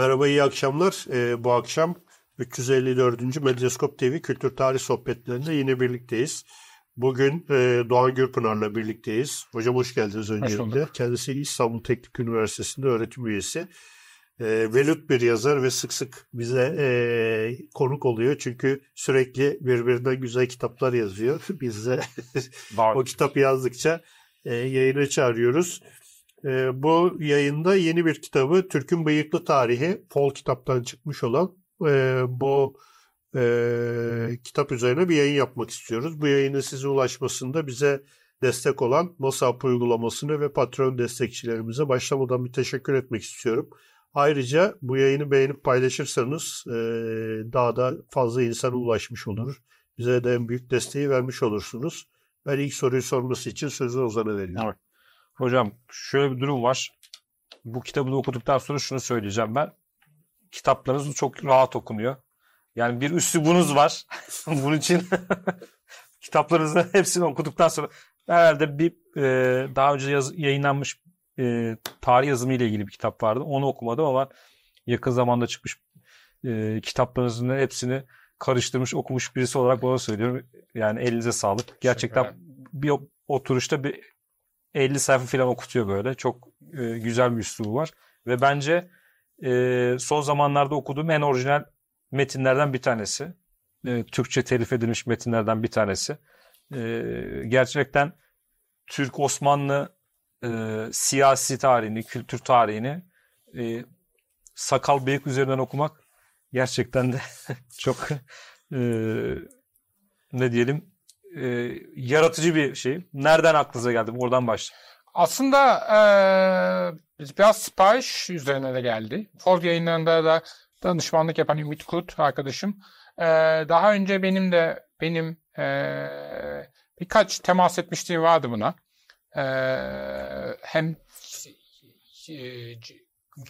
Merhaba, iyi akşamlar. Ee, bu akşam 354. Medyaskop TV Kültür Tarih Sohbetlerinde yine birlikteyiz. Bugün e, Doğan Gürpınar'la birlikteyiz. Hocam hoş geldiniz öncelikle. Hoş Kendisi İstanbul Teknik Üniversitesi'nde öğretim üyesi. E, velut bir yazar ve sık sık bize e, konuk oluyor. Çünkü sürekli birbirinden güzel kitaplar yazıyor. Biz de o kitap yazdıkça e, yayına çağırıyoruz. E, bu yayında yeni bir kitabı Türk'ün Bıyıklı Tarihi, Fol kitaptan çıkmış olan e, bu e, kitap üzerine bir yayın yapmak istiyoruz. Bu yayının size ulaşmasında bize destek olan MasaApp uygulamasını ve patron destekçilerimize başlamadan bir teşekkür etmek istiyorum. Ayrıca bu yayını beğenip paylaşırsanız e, daha da fazla insana ulaşmış olur. Bize de en büyük desteği vermiş olursunuz. Ben ilk soruyu sorması için sözü Ozan'a veriyorum. Evet. Hocam şöyle bir durum var. Bu kitabı okuduktan sonra şunu söyleyeceğim ben. Kitaplarınız çok rahat okunuyor. Yani bir üstü bunuz var. Bunun için kitaplarınızın hepsini okuduktan sonra herhalde bir e, daha önce yaz, yayınlanmış e, tarih yazımı ile ilgili bir kitap vardı. Onu okumadım ama yakın zamanda çıkmış e, kitaplarınızın hepsini karıştırmış okumuş birisi olarak bana söylüyorum. Yani elinize sağlık. Gerçekten bir oturuşta bir 50 sayfa falan okutuyor böyle. Çok e, güzel bir üslubu var. Ve bence e, son zamanlarda okuduğum en orijinal metinlerden bir tanesi. E, Türkçe telif edilmiş metinlerden bir tanesi. E, gerçekten Türk-Osmanlı e, siyasi tarihini, kültür tarihini e, sakal bıyık üzerinden okumak gerçekten de çok e, ne diyelim e, yaratıcı bir şey. Nereden aklınıza geldi? Oradan başla. Aslında e, biraz sipariş üzerine de geldi. Ford yayınlarında da danışmanlık yapan Ümit Kurt arkadaşım. E, daha önce benim de benim e, birkaç temas etmişliği vardı buna. E, hem şey, e,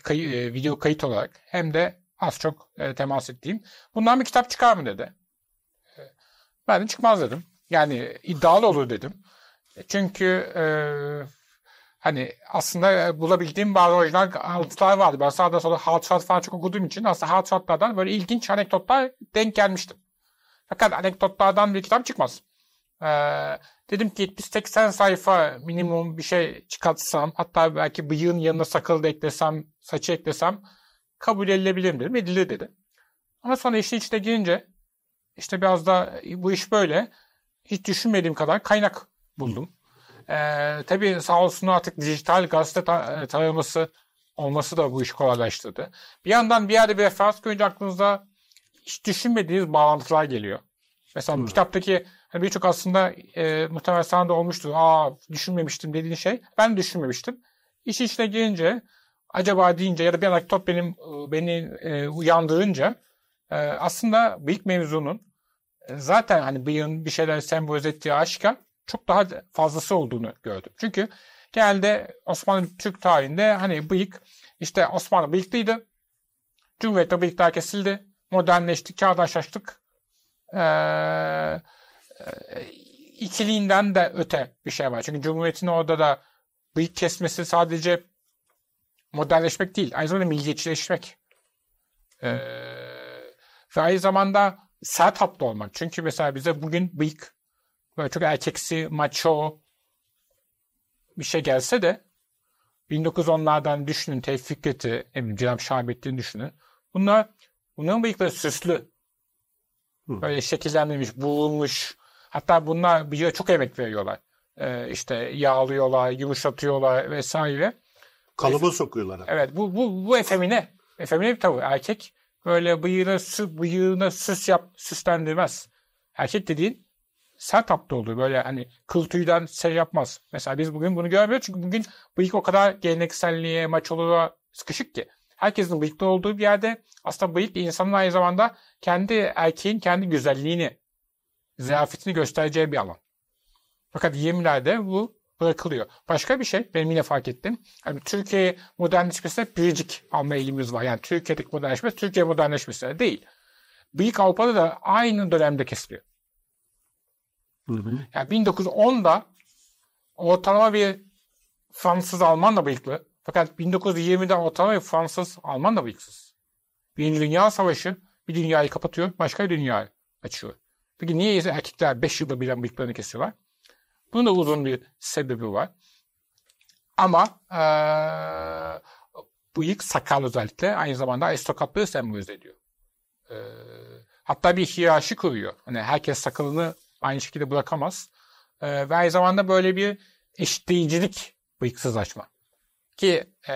kayı, e, video kayıt olarak hem de az çok e, temas ettiğim. Bundan bir kitap çıkar mı dedi. E, ben de çıkmaz dedim. Yani iddialı olur dedim. Çünkü e, hani aslında e, bulabildiğim bazı orijinal alıntılar vardı. Ben sağda solda hard shot falan çok okuduğum için aslında hard shotlardan böyle ilginç anekdotlar denk gelmiştim. Fakat anekdotlardan bir kitap çıkmaz. Ee, dedim ki 70-80 sayfa minimum bir şey çıkartsam hatta belki bıyığın yanına sakal da eklesem, saçı eklesem kabul edilebilirim dedim. Edilir dedi. Ama sonra işin içine girince işte biraz da bu iş böyle hiç düşünmediğim kadar kaynak buldum. Ee, tabii sağ olsun artık dijital gazete ta- e, taraması olması da bu işi kolaylaştırdı. Bir yandan bir yerde bir referans görünce aklınıza hiç düşünmediğiniz bağlantılar geliyor. Mesela hmm. kitaptaki hani birçok aslında e, muhtemelen sana da olmuştu. Aa düşünmemiştim dediğin şey. Ben düşünmemiştim. İş içine girince acaba deyince ya da bir anekdot benim e, beni e, uyandırınca e, aslında büyük mevzunun e, zaten hani bıyığın bir şeyler sembolize ettiği aşka çok daha fazlası olduğunu gördüm. Çünkü genelde Osmanlı Türk tarihinde hani bıyık işte Osmanlı bıyıklıydı. Cumhuriyet'te bıyıklar kesildi. Modernleştik, çağdaşlaştık. Ee, ikiliğinden de öte bir şey var. Çünkü Cumhuriyet'in orada da bıyık kesmesi sadece modernleşmek değil. Aynı zamanda milliyetçileşmek. Ee, ve aynı zamanda sert haplı olmak. Çünkü mesela bize bugün bıyık böyle çok erkeksi, macho bir şey gelse de 1910'lardan düşünün Tevfikret'i, Emin Cilem Şahmettin'i düşünün. Bunlar, bunların bıyıkları süslü. Böyle şekillendirilmiş, bulunmuş. Hatta bunlar bıyığa çok emek veriyorlar. Ee, işte yağlıyorlar, yumuşatıyorlar vesaire. Kalıba sokuyorlar. Evet bu, bu, bu efemine. Efemine bir tavır. Erkek böyle bıyığına, sı, bıyığına sıs yap, sıslendirmez. Erkek dediğin sert apta olduğu böyle hani kıl tüyden şey yapmaz. Mesela biz bugün bunu görmüyoruz çünkü bugün bıyık o kadar gelenekselliğe, maçoluğa sıkışık ki. Herkesin bıyıklı olduğu bir yerde aslında bıyık insanın aynı zamanda kendi erkeğin kendi güzelliğini, ziyafetini göstereceği bir alan. Fakat 20'lerde bu bırakılıyor. Başka bir şey benim yine fark ettim. Yani Türkiye modernleşmesine biricik alma eğilimimiz var. Yani Türkiye'deki modernleşmesi Türkiye modernleşmesine değil. Büyük Avrupa'da da aynı dönemde kesiliyor. Hı Yani 1910'da ortalama bir Fransız Alman da bıyıklı. Fakat 1920'de ortalama bir Fransız Alman da bıyıksız. Birinci Dünya Savaşı bir dünyayı kapatıyor, başka bir dünyayı açıyor. Peki niye erkekler 5 yılda birden bıyıklarını kesiyorlar? Bunun da uzun bir sebebi var. Ama e, bıyık sakal özellikle aynı zamanda aristokratları sembolize ediyor. E, hatta bir hiyerarşi kuruyor. Hani herkes sakalını aynı şekilde bırakamaz. E, ve aynı zamanda böyle bir eşitleyicilik bıyıksızlaşma. Ki e,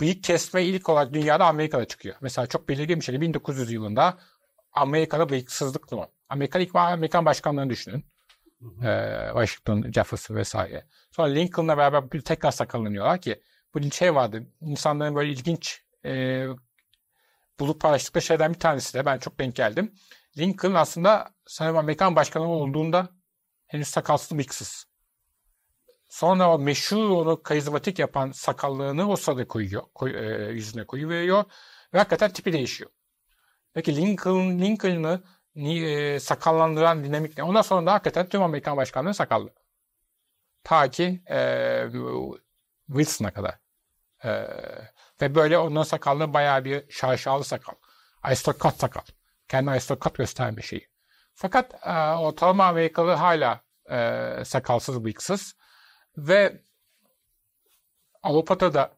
bıyık kesme ilk olarak dünyada Amerika'da çıkıyor. Mesela çok belirgin bir şekilde 1900 yılında Amerika'da bıyıksızlık durumu. Amerikan ilk Amerikan başkanlarını düşünün. E, Washington, Jefferson vesaire. Sonra Lincoln'la beraber bir tekrar saklanıyorlar ki bu şey vardı. İnsanların böyle ilginç e, bulup paylaştıkları şeylerden bir tanesi de ben çok denk geldim. Lincoln aslında sanırım Amerikan başkanı olduğunda henüz sakalsız bıyıksız. Sonra o meşhur onu karizmatik yapan sakallığını o sırada koyuyor, koy, e, yüzüne koyuveriyor ve hakikaten tipi değişiyor. Peki Lincoln, Lincoln'ı e, sakallandıran dinamik ne? Ondan sonra da hakikaten tüm Amerikan başkanları sakallı. Ta ki e, Wilson'a kadar. E, ve böyle onların sakallı bayağı bir şaşalı sakal. Aristokrat sakal. Kendi aristokrat gösteren bir şey. Fakat e, ortalama Amerikalı hala e, sakalsız, bıyıksız. Ve Avrupa'da da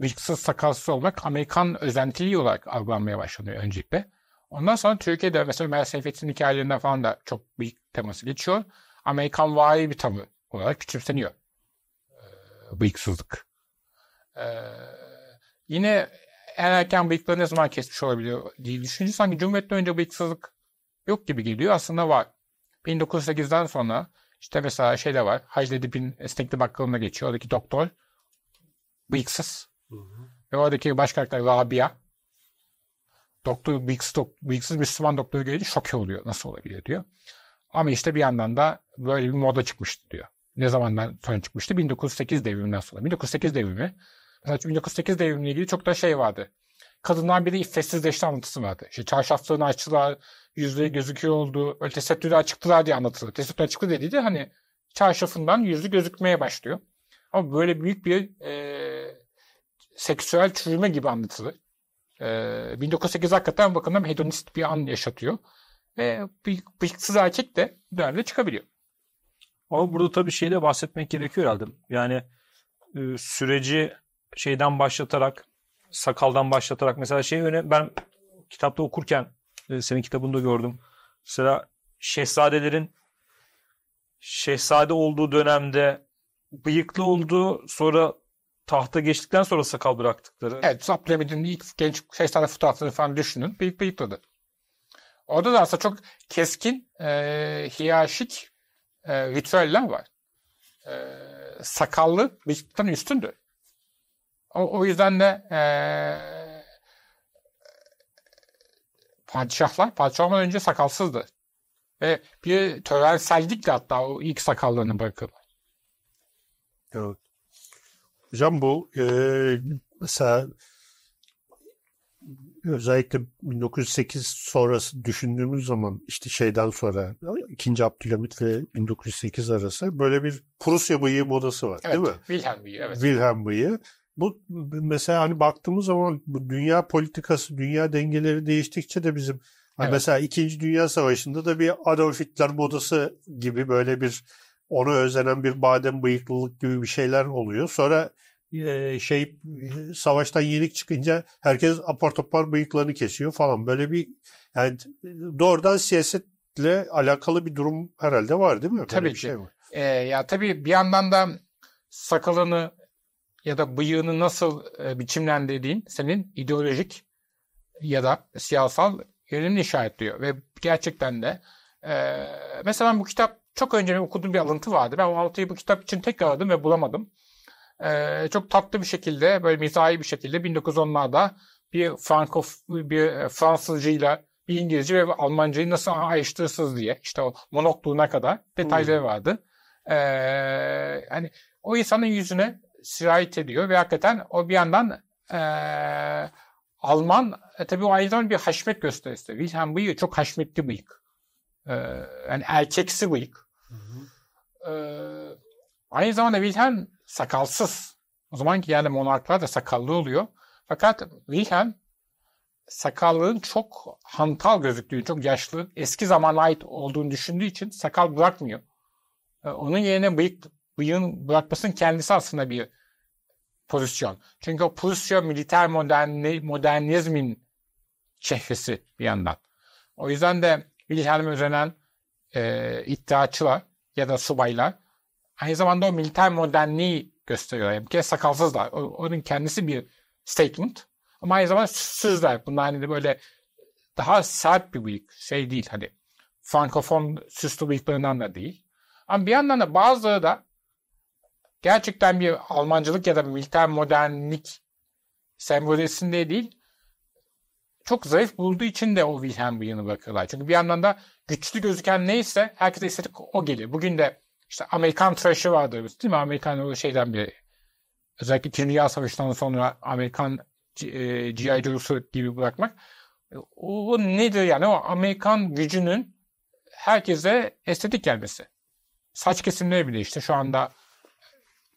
bıyıksız, sakalsız olmak Amerikan özentiliği olarak algılanmaya başlanıyor öncelikle. Ondan sonra Türkiye'de mesela Ömer Seyfettin hikayelerinde falan da çok büyük teması geçiyor. Amerikan vari bir tavır olarak küçümseniyor. Ee, bıyıksızlık. Ee, yine en erken bıyıkları ne zaman kesmiş olabiliyor diye düşünce sanki Cumhuriyet'ten önce bıyıksızlık yok gibi geliyor. Aslında var. 1908'den sonra işte mesela şey de var. Hacı Edip'in esnekli bakkalına geçiyor. Oradaki doktor bıyıksız. Hı hı. Ve oradaki baş karakter Rabia doktor bilgisiz, doktor, bilgisiz bir Sıvan doktoru görünce şoke oluyor. Nasıl olabiliyor diyor. Ama işte bir yandan da böyle bir moda çıkmıştı diyor. Ne zamandan sonra çıkmıştı? 1908 devriminden sonra. 1908 devrimi. Mesela 1908 devrimle ilgili çok da şey vardı. Kadınlar biri de iffetsizleşti anlatısı vardı. İşte çarşaflarını açtılar, yüzleri gözüküyor oldu, öyle tesettüre açıktılar diye anlatılır. Tesettüre açıktı dediği de hani çarşafından yüzü gözükmeye başlıyor. Ama böyle büyük bir e, seksüel çürüme gibi anlatılır. Ee, 1908 hakikaten bir bakımdan hedonist bir an yaşatıyor. Ve bıyıksız erkek de dönemde çıkabiliyor. Ama burada tabii şeyde bahsetmek gerekiyor herhalde. Yani e, süreci şeyden başlatarak, sakaldan başlatarak mesela şey öne ben kitapta okurken e, senin kitabında gördüm. Mesela şehzadelerin şehzade olduğu dönemde bıyıklı olduğu sonra tahta geçtikten sonra sakal bıraktıkları. Evet Zaplemit'in ilk genç şey tane fotoğraflarını falan düşünün. büyük bıyıkladı. Orada da aslında çok keskin e, hiyaşik e, ritüeller var. E, sakallı bıyıktan üstündü. O, o yüzden de e, padişahlar padişahlar önce sakalsızdı. Ve bir törensellikle hatta o ilk sakallarını bırakırlar. Evet. Jumbo e, mesela özellikle 1908 sonrası düşündüğümüz zaman işte şeyden sonra 2. Abdülhamit ve 1908 arası böyle bir Prusya bıyığı modası var evet, değil mi? Wilhelm bıyığı evet. Wilhelm bıyığı. Bu mesela hani baktığımız zaman bu dünya politikası, dünya dengeleri değiştikçe de bizim hani evet. mesela 2. Dünya Savaşı'nda da bir Adolf Hitler modası gibi böyle bir ona özenen bir badem bıyıklılık gibi bir şeyler oluyor. Sonra e, şey savaştan yenik çıkınca herkes apar topar bıyıklarını kesiyor falan. Böyle bir yani doğrudan siyasetle alakalı bir durum herhalde var değil mi? Böyle tabii bir Şey var. E, ya tabii bir yandan da sakalını ya da bıyığını nasıl e, biçimlendirdiğin senin ideolojik ya da siyasal yönelimi işaretliyor. Ve gerçekten de e, mesela ben bu kitap çok önce okuduğum bir alıntı vardı. Ben o alıntıyı bu kitap için tekrar aradım ve bulamadım. Ee, çok tatlı bir şekilde, böyle mizahi bir şekilde 1910'larda bir Franco, bir e, Fransızcıyla bir İngilizce ve Almancayı nasıl ayrıştırırsınız diye. işte o monokluğuna kadar detayları hmm. vardı. Ee, hani o insanın yüzüne sirayet ediyor ve hakikaten o bir yandan e, Alman e, tabii o aynı zamanda bir haşmet gösterisi. Wilhelm Bıyık çok haşmetli bıyık. Ee, yani erkeksi bıyık. Ee, aynı zamanda Wilhelm sakalsız. O zamanki yani monarklar da sakallı oluyor. Fakat Wilhelm sakallığın çok hantal gözüktüğünü, çok yaşlı, eski zamana ait olduğunu düşündüğü için sakal bırakmıyor. Ee, onun yerine bıyık, bıyığın bırakmasının kendisi aslında bir pozisyon. Çünkü o pozisyon militer moderni, modernizmin çehresi bir yandan. O yüzden de Wilhelm Özen'en e, iddiaçılar ya da subaylar aynı zamanda o militer modernliği gösteriyorlar. Yani bir kere sakalsızlar. O, onun kendisi bir statement. Ama aynı zamanda süssüzler. Bunlar hani de böyle daha sert bir bıyık. Şey değil hani frankofon süslü bıyıklarından da değil. Ama bir yandan da bazıları da gerçekten bir Almancılık ya da bir militer modernlik sembolesinde değil çok zayıf bulduğu için de o Wilhelm bıyığını bırakıyorlar. Çünkü bir yandan da güçlü gözüken neyse herkese istedik o gelir. Bugün de işte Amerikan tıraşı vardır değil mi? Amerikan o şeyden bir Özellikle İkinci Dünya Savaşı'ndan sonra Amerikan e, G.I. Joe'su gibi bırakmak. O nedir yani? O Amerikan gücünün herkese estetik gelmesi. Saç kesimleri bile işte şu anda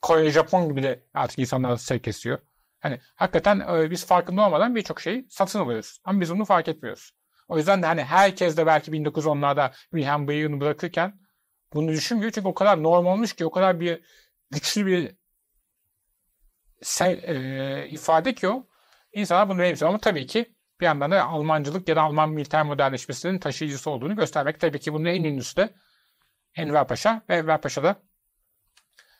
Kore, Japon gibi de artık insanlar saç kesiyor. Hani hakikaten e, biz farkında olmadan birçok şeyi satın alıyoruz. Ama biz bunu fark etmiyoruz. O yüzden de hani herkes de belki 1910'larda Wilhelm Bayon'u bırakırken bunu düşünmüyor. Çünkü o kadar norm olmuş ki o kadar bir güçlü bir e, ifade ki o. İnsanlar bunu benimsiyor ama tabii ki bir yandan da Almancılık ya da Alman militer modernleşmesinin taşıyıcısı olduğunu göstermek. Tabii ki bunun en ünlüsü de Enver Paşa ve Enver Paşa da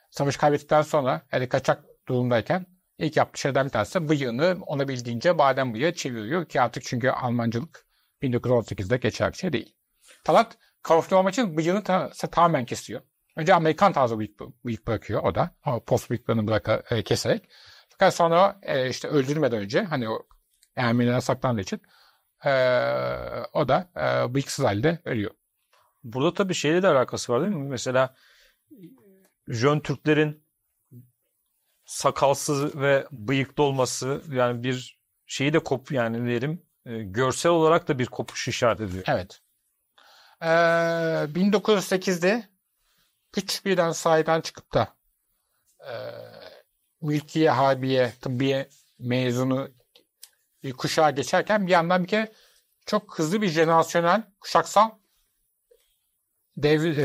savaş kaybettikten sonra yani kaçak durumdayken İlk yaptığı şeyden bir tanesi bıyığını olabildiğince badem bıyığı çeviriyor ki artık çünkü Almancılık 1918'de geçer bir şey değil. Talat kavuşlu olmak için bıyığını ta- tamamen kesiyor. Önce Amerikan tarzı bıyık, bıyık bırakıyor o da. O post bıyıklarını bırak e, keserek. Fakat sonra e, işte öldürmeden önce hani o Ermenilere saklandığı için e, o da e, bıyıksız halde ölüyor. Burada tabii şeyle de alakası var değil mi? Mesela Jön Türklerin sakalsız ve bıyıklı olması yani bir şeyi de kop yani derim e, görsel olarak da bir kopuş işaret ediyor. Evet. Ee, 1908'de küçük birden sahiden çıkıp da e, Mülkiye Harbiye Tıbbiye mezunu kuşağa geçerken bir yandan bir kere çok hızlı bir jenerasyonel kuşaksal Dev e,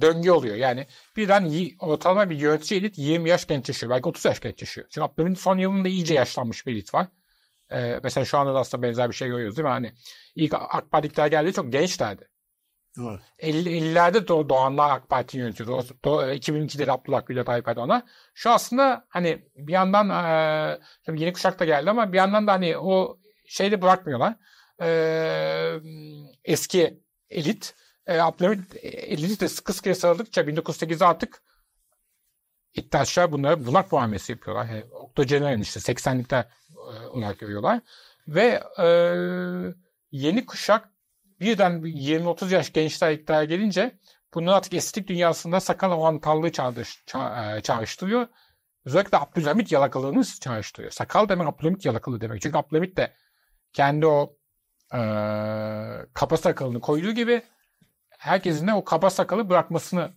döngü oluyor. Yani birden ortalama bir yönetici elit 20 yaş gençleşiyor. Belki 30 yaş gençleşiyor. Şimdi Abdülhamid'in son yılında iyice yaşlanmış bir elit var. Ee, mesela şu anda da aslında benzer bir şey görüyoruz değil mi? Hani ilk AK Parti geldi çok gençlerdi. Evet. 50, 50'lerde doğ, doğanlar AK Parti yönetiyordu. O, do, 2002'de Abdullah Gül Tayyip Erdoğan'a. Şu aslında hani bir yandan e, tabii yeni kuşak da geldi ama bir yandan da hani o şeyi de bırakmıyorlar. E, eski elit e, Abdülhamit e, elini de sıkı sıkıya sarıldıkça 1908'e artık İttihatçılar bunlara bunak muamelesi yapıyorlar. He, Octogenarian işte 80'likte e, olarak görüyorlar. Ve e, yeni kuşak birden 20-30 yaş gençler iktidara gelince bunu artık estetik dünyasında sakal avantallığı çağrış, ça, e, çağrıştırıyor. Özellikle Abdülhamit yalakalığını çağrıştırıyor. Sakal demek Abdülhamit yalakalığı demek. Çünkü Abdülhamit de kendi o e, kapa sakalını koyduğu gibi herkesin de o kaba sakalı bırakmasını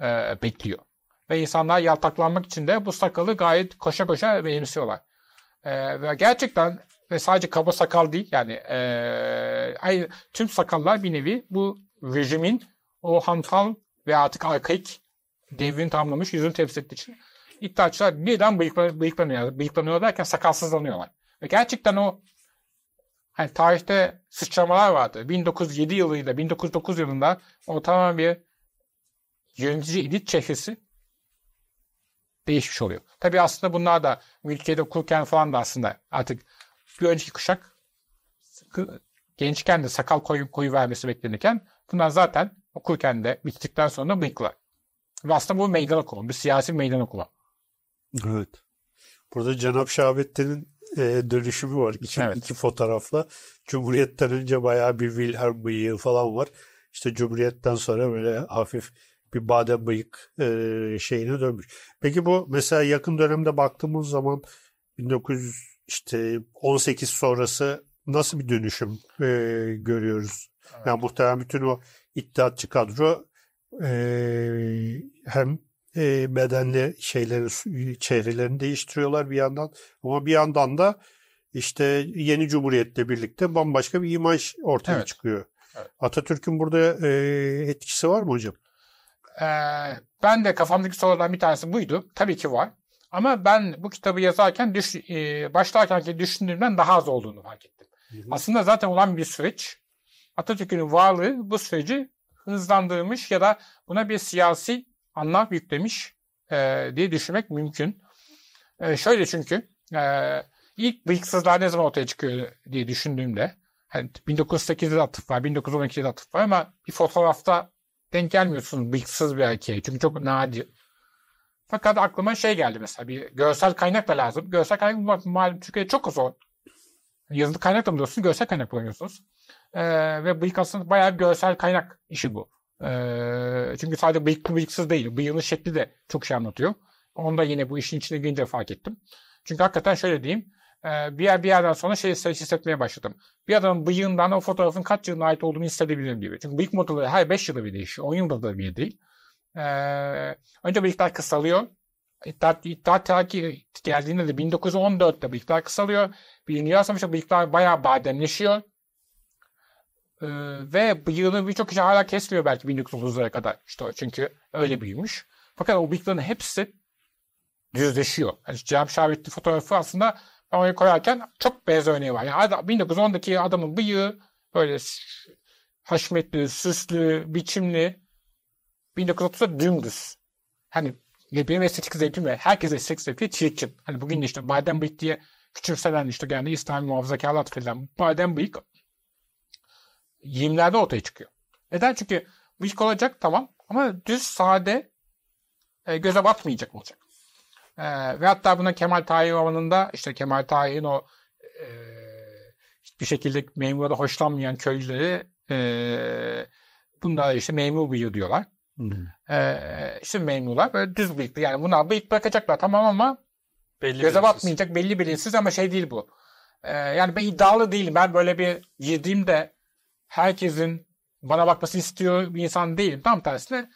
e, bekliyor. Ve insanlar yaltaklanmak için de bu sakalı gayet koşa koşa benimsiyorlar. E, ve gerçekten ve sadece kaba sakal değil yani e, aynı, tüm sakallar bir nevi bu rejimin o hantal ve artık arkaik devrini tamamlamış yüzünü temsil ettiği için iddiaçlar birden bıyıklanıyor. Bıyıklanıyor derken sakalsızlanıyorlar. Ve gerçekten o hani tarihte sıçramalar vardı. 1907 yılıyla 1909 yılında ortalama bir yönetici elit çehresi değişmiş oluyor. Tabii aslında bunlar da ülkede okurken falan da aslında artık bir önceki kuşak gençken de sakal koyu, koyu vermesi beklenirken bunlar zaten okurken de bittikten sonra bıyıklar. Ve aslında bu meydan okuma, bir siyasi meydan okuma. Evet. Burada Cenab-ı Şahabettin'in e, dönüşümü var. İki, evet. iki fotoğrafla. Cumhuriyet'ten önce bayağı bir Wilhelm bıyığı falan var. İşte Cumhuriyet'ten sonra böyle hafif bir badem bıyık e, şeyine dönmüş. Peki bu mesela yakın dönemde baktığımız zaman 1900 işte 18 sonrası nasıl bir dönüşüm e, görüyoruz? Evet. Yani muhtemelen bütün o iddiatçı kadro e, hem e, bedenli şeyleri, çehrelerini değiştiriyorlar bir yandan. Ama bir yandan da işte yeni cumhuriyetle birlikte bambaşka bir imaj ortaya evet. çıkıyor. Evet. Atatürk'ün burada e, etkisi var mı hocam? Ee, ben de kafamdaki sorulardan bir tanesi buydu. Tabii ki var. Ama ben bu kitabı yazarken düş, e, başlarkenki düşündüğümden daha az olduğunu fark ettim. Hı hı. Aslında zaten olan bir süreç. Atatürk'ün varlığı bu süreci hızlandırmış ya da buna bir siyasi anlam yüklemiş e, diye düşünmek mümkün. E, şöyle çünkü e, ilk bıyıksızlar ne zaman ortaya çıkıyor diye düşündüğümde hani 1908'de atıf var, 1912'de atıf var ama bir fotoğrafta denk gelmiyorsun bıyıksız bir erkeğe. Çünkü çok nadir. Fakat aklıma şey geldi mesela bir görsel kaynak da lazım. Görsel kaynak bulmak malum Türkiye'de çok zor. Hani yazılı kaynak da buluyorsunuz, görsel kaynak bulamıyorsunuz. Ee, ve bıyık aslında bayağı bir görsel kaynak işi bu. E, çünkü sadece bıyıklı bıyıksız değil. Bıyığının şekli de çok şey anlatıyor. Onu da yine bu işin içine girince fark ettim. Çünkü hakikaten şöyle diyeyim. E, bir yer bir yerden sonra şey, şey hissetmeye başladım. Bir adamın bıyığından o fotoğrafın kaç yılına ait olduğunu hissedebilirim gibi. Çünkü bıyık modaları her 5 yılda bir değişiyor. 10 yılda da bir değil. E, önce bıyıklar kısalıyor. İttihat, İttihat Terakki geldiğinde de 1914'te bıyıklar kısalıyor. Birinci Dünya Savaşı'nda bıyıklar bayağı bademleşiyor. Ee, ve bıyığını birçok kişi hala kesmiyor belki 1930'lara kadar. İşte çünkü öyle büyümüş. Fakat o bıyıkların hepsi düzleşiyor. Yani Cem Şahbetli fotoğrafı aslında onu koyarken çok beyaz örneği var. Yani 1910'daki adamın bıyığı böyle haşmetli, süslü, biçimli. 1930'da dümdüz. Hani benim estetik zevkim ve herkes estetik zevki çirkin. Hani bugün işte badem bıyık diye küçümsenen işte yani İslami muhafazakarlar falan badem bıyık giyimlerde ortaya çıkıyor. Neden? Çünkü bıyık olacak tamam ama düz, sade, e, göze batmayacak olacak. E, ve hatta buna Kemal Tahir romanında işte Kemal Tahir'in o e, hiçbir şekilde memurda hoşlanmayan köylüleri e, bunlara işte memur bıyığı diyorlar. Hmm. E, işte memurlar böyle düz bıyıklı. Yani bunlar bıyık bırakacaklar tamam ama belli göze bilinsiz. batmayacak belli bilinçsiz ama şey değil bu. E, yani ben iddialı değilim. Ben böyle bir girdiğimde herkesin bana bakmasını istiyor bir insan değilim. Tam tersine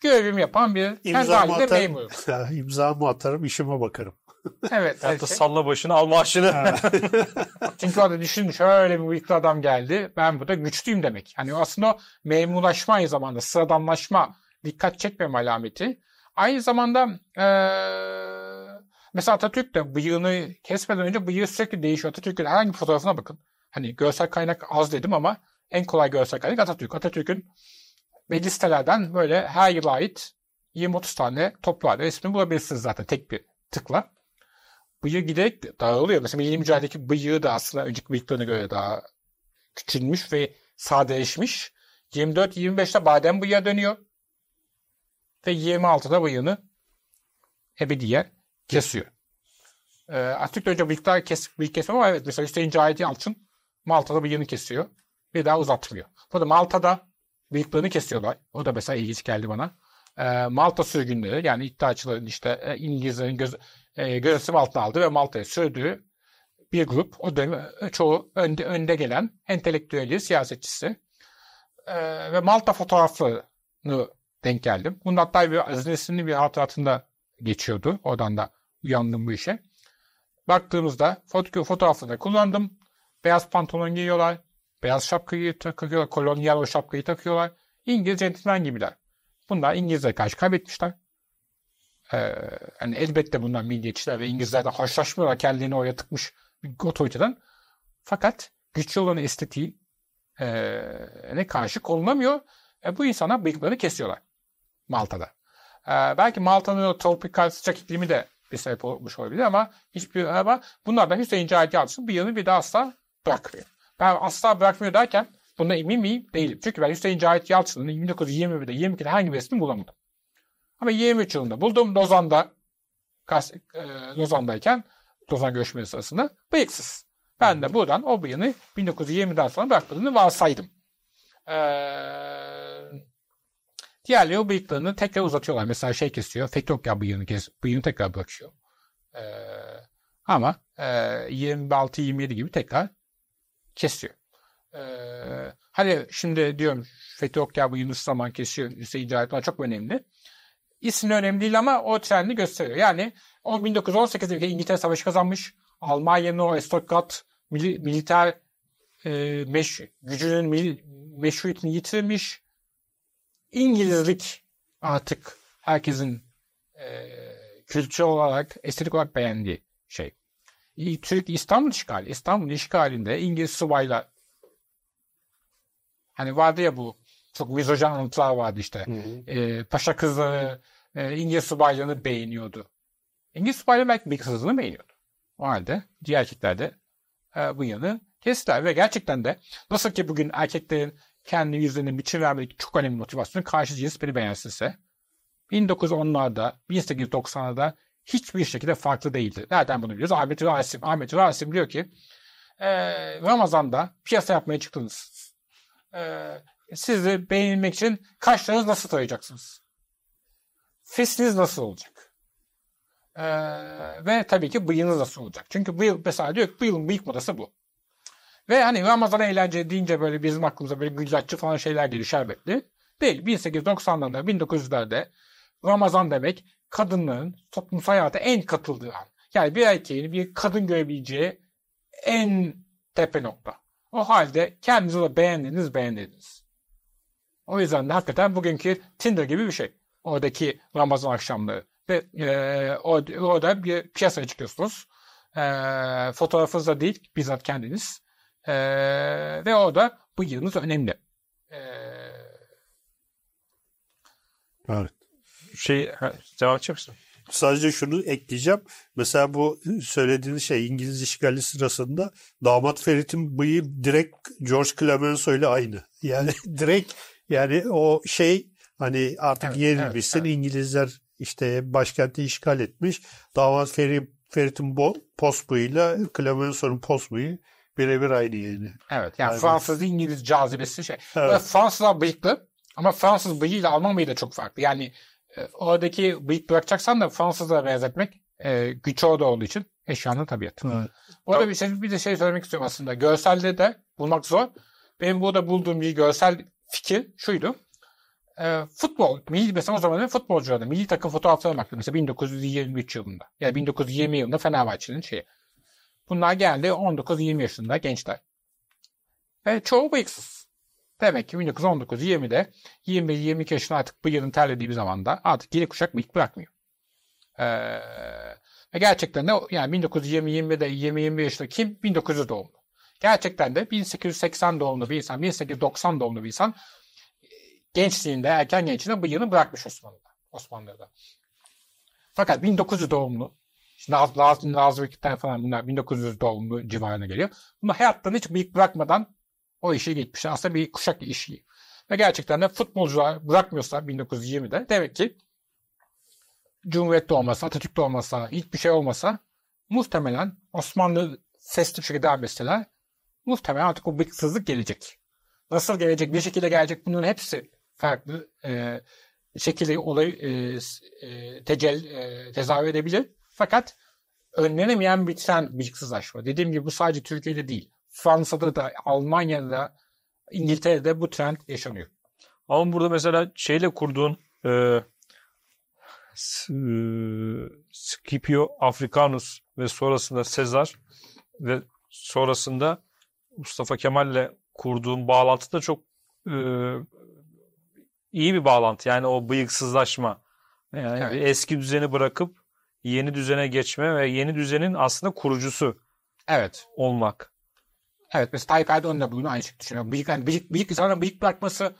görevimi yapan bir imzamı atarım, memurum. Yani imzamı atarım işime bakarım. Evet. Hatta şey. salla başını al maaşını. Çünkü orada düşünmüş öyle bir büyük adam geldi. Ben burada güçlüyüm demek. Hani aslında o memurlaşma aynı zamanda sıradanlaşma dikkat çekmeme alameti. Aynı zamanda ee, mesela Atatürk de bıyığını kesmeden önce bıyığı sürekli değişiyor. Atatürk'ün herhangi bir fotoğrafına bakın. Hani görsel kaynak az dedim ama en kolay görsel Atatürk. Atatürk'ün belli sitelerden böyle her yıla ait 20-30 tane toplarda resmini bulabilirsiniz zaten tek bir tıkla. Bıyığı giderek dağılıyor. Mesela Milli Mücadele'deki bıyığı da aslında önceki bıyıklarına göre daha küçülmüş ve sadeleşmiş. 24-25'te badem bıyığa dönüyor. Ve 26'da bıyığını ebediyen kesiyor. Ee, Atatürk de önce bıyıklar kes, bıyık kesme ama evet mesela Hüseyin Cahit Yalçın Malta'da bıyığını kesiyor bir daha uzattırıyor. Burada Malta'da bıyıklarını kesiyorlar. O da mesela ilginç geldi bana. E, Malta sürgünleri yani iddiaçıların işte e, İngilizlerin göz, e, gözetim altına aldı ve Malta'ya sürdüğü bir grup o dönem e, çoğu önde, önde gelen entelektüeli siyasetçisi e, ve Malta fotoğrafını denk geldim. Bunun hatta bir aznesinin bir hatıratında geçiyordu. Oradan da uyandım bu işe. Baktığımızda fotoğrafını kullandım. Beyaz pantolon giyiyorlar. Beyaz şapkayı takıyorlar. Kolonyal o şapkayı takıyorlar. İngiliz centilmen gibiler. Bunlar İngilizler karşı kaybetmişler. Ee, yani elbette bunlar milliyetçiler ve İngilizlerden hoşlaşmıyorlar. Kendini oraya tıkmış bir otoriteden. Fakat güçlü olan estetiği e, ne karşı konulamıyor. E, bu insana bıyıklarını kesiyorlar Malta'da. E, belki Malta'nın o tropikal sıcak iklimi de bir sebep olmuş olabilir ama hiçbir ama bunlardan Hüseyin Cahit Yalçın bir yanı bir daha asla bırakmıyor ben asla bırakmıyor derken buna emin miyim? Değilim. Çünkü ben Hüseyin Cahit Yalçın'ın 1921'de 22'de hangi resmini bulamadım. Ama 23 yılında buldum Lozan'da Kas, e, Lozan'dayken Lozan görüşmeleri sırasında bıyıksız. Ben de buradan o bıyığını 1920'den sonra bırakmadığını varsaydım. Ee, diğerleri o bıyıklarını tekrar uzatıyorlar. Mesela şey kesiyor. Fethullah bıyığını, kes, bıyığını tekrar bırakıyor. Ee, ama e, 26-27 gibi tekrar kesiyor. Ee, hani şimdi diyorum Fethi Okyar bu Yunus Zaman kesiyor. Hüseyin Cahit çok önemli. İsmi önemli değil ama o trendi gösteriyor. Yani 1918 ülke İngiltere Savaşı kazanmış. Almanya'nın o Stuttgart mil, militer e, meş, gücünün mil, meşruiyetini yitirmiş. İngilizlik artık herkesin e, kültür olarak, estetik olarak beğendiği şey. Türk İstanbul işgali. İstanbul işgalinde İngiliz subayla hani vardı ya bu çok vizojen anlatılar vardı işte. Hı hı. E, paşa kızı e, İngiliz subaylarını beğeniyordu. İngiliz subayları belki bir kızını beğeniyordu. O halde diğer erkekler de e, bu yanı kestiler ve gerçekten de nasıl ki bugün erkeklerin kendi yüzlerinin biçim vermedeki çok önemli motivasyonu karşı cins beni beğensinse 1910'larda 1890'larda hiçbir şekilde farklı değildi. Nereden bunu biliyoruz? Ahmet Rasim. Ahmet Rasim diyor ki e, Ramazan'da piyasa yapmaya çıktınız. E, sizi beğenilmek için kaşlarınız nasıl tarayacaksınız? Fesiniz nasıl olacak? E, ve tabii ki bıyığınız nasıl olacak? Çünkü bıyık mesela diyor ki bıyığın bıyık modası bu. Ve hani Ramazan eğlence deyince böyle bizim aklımıza böyle gıylatçı falan şeyler geliyor şerbetli. Değil. 1890'larda 1900'lerde Ramazan demek kadınların toplumsal hayata en katıldığı an. Yani bir erkeğin bir kadın görebileceği en tepe nokta. O halde kendinizi de beğendiniz beğendiniz. O yüzden de hakikaten bugünkü Tinder gibi bir şey. Oradaki Ramazan akşamları. Ve e, orada, bir piyasaya çıkıyorsunuz. E, fotoğrafınızda değil bizzat kendiniz. E, ve orada bu yılınız önemli. E, evet şey devam edecek misin? Sadece şunu ekleyeceğim. Mesela bu söylediğiniz şey İngiliz işgali sırasında damat Ferit'in bıyığı direkt George Clemenceau ile aynı. Yani direkt yani o şey hani artık evet, yenilmişsin evet, evet. İngilizler işte başkenti işgal etmiş. Damat Ferit, Ferit'in post bıyığıyla Clemenceau'nun post bıyığı birebir aynı yani. Evet yani Aynen. Fransız İngiliz cazibesi şey. Evet. Fransızlar bıyıklı ama Fransız bıyığıyla Alman bıyığı da çok farklı. Yani e, oradaki bıyık bırakacaksan da Fransızlara benzetmek e, güç orada olduğu için eşyanın tabiatı. Evet. Orada bir, şey, bir de şey söylemek istiyorum aslında. Görselde de bulmak zor. Benim burada bulduğum bir görsel fikir şuydu. E, futbol, milli, mesela o zaman futbolcularda milli takım fotoğraflarına baktım. Mesela 1923 yılında. Yani 1920 yılında Fenerbahçe'nin şeyi. Bunlar geldi 19-20 yaşında gençler. Ve çoğu bıyıksız. Demek ki 1919-20'de 21-22 yaşında artık bu yılın terlediği bir zamanda artık yeni kuşak bıyık bırakmıyor. Ee, ve gerçekten de yani 1920-20'de 20-21 yaşında kim? 1900 doğumlu. Gerçekten de 1880 doğumlu bir insan, 1890 doğumlu bir insan e, gençliğinde, erken gençliğinde bu bıyığını bırakmış Osmanlı'da. Osmanlı'da. Fakat 1900 doğumlu, işte Naz, Naz, Nazım falan bunlar 1900 doğumlu civarına geliyor. Bunlar hayattan hiç büyük bırakmadan o işe gitmiş Aslında bir kuşak işi. Ve gerçekten de futbolcular bırakmıyorsa 1920'de demek ki Cumhuriyet de olmasa, Atatürk de olmasa, hiçbir şey olmasa muhtemelen Osmanlı sesli bir şekilde devam etseler muhtemelen artık o bıksızlık gelecek. Nasıl gelecek, bir şekilde gelecek bunun hepsi farklı e, şekilde olayı e, e tecel, e, tezahür edebilir. Fakat önlenemeyen bir sen bıksızlaşma. Dediğim gibi bu sadece Türkiye'de değil. Fransa'da da, Almanya'da, İngiltere'de bu trend yaşanıyor. Ama burada mesela şeyle kurduğun e, e Scipio Africanus ve sonrasında Sezar ve sonrasında Mustafa Kemal'le kurduğun bağlantı da çok e, iyi bir bağlantı. Yani o bıyıksızlaşma. Yani evet. eski düzeni bırakıp yeni düzene geçme ve yeni düzenin aslında kurucusu evet. olmak. Evet mesela Tayyip Erdoğan da bunu aynı şekilde düşünüyor. Bıyık, yani bıyık, bıyık insanların bıyık bırakmasını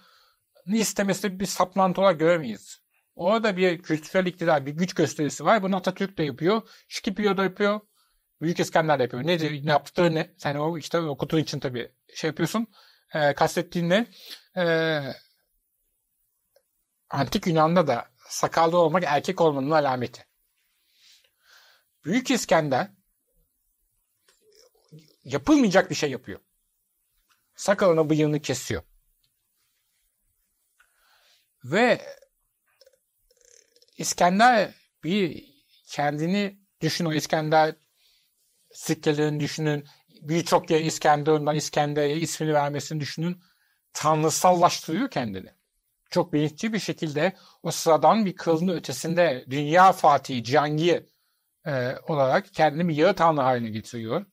istemesi bir saplantı olarak göremeyiz. Orada bir kültürel iktidar, bir güç gösterisi var. Bunu Atatürk de yapıyor. Şikipio da yapıyor. Büyük İskender de yapıyor. Ne, ne yaptıkları ne? Sen yani o işte okutun için tabii şey yapıyorsun. E, kastettiğin ne? E, Antik Yunan'da da sakallı olmak erkek olmanın alameti. Büyük İskender yapılmayacak bir şey yapıyor. Sakalını bıyığını kesiyor. Ve İskender bir kendini düşün o İskender sikkelerini düşünün. Birçok yer İskenderun'dan İskender'e ismini vermesini düşünün. Tanrısallaştırıyor kendini. Çok bilinçli bir şekilde o sıradan bir kılının ötesinde dünya fatihi, cangi e, olarak kendini bir yarı tanrı haline getiriyor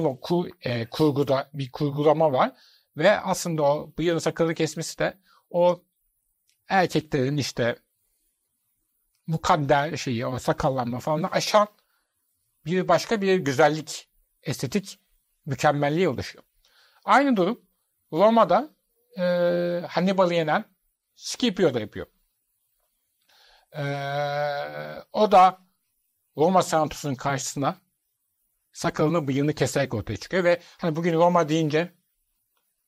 o kur, e, kurguda bir kurgulama var. Ve aslında o bıyığını sakalı kesmesi de o erkeklerin işte bu kader şeyi o sakallanma falan aşan bir başka bir güzellik, estetik mükemmelliği oluşuyor. Aynı durum Roma'da e, Hannibal'ı yenen Scipio da yapıyor. E, o da Roma senatosunun karşısına sakalını bıyığını keserek ortaya çıkıyor ve hani bugün Roma deyince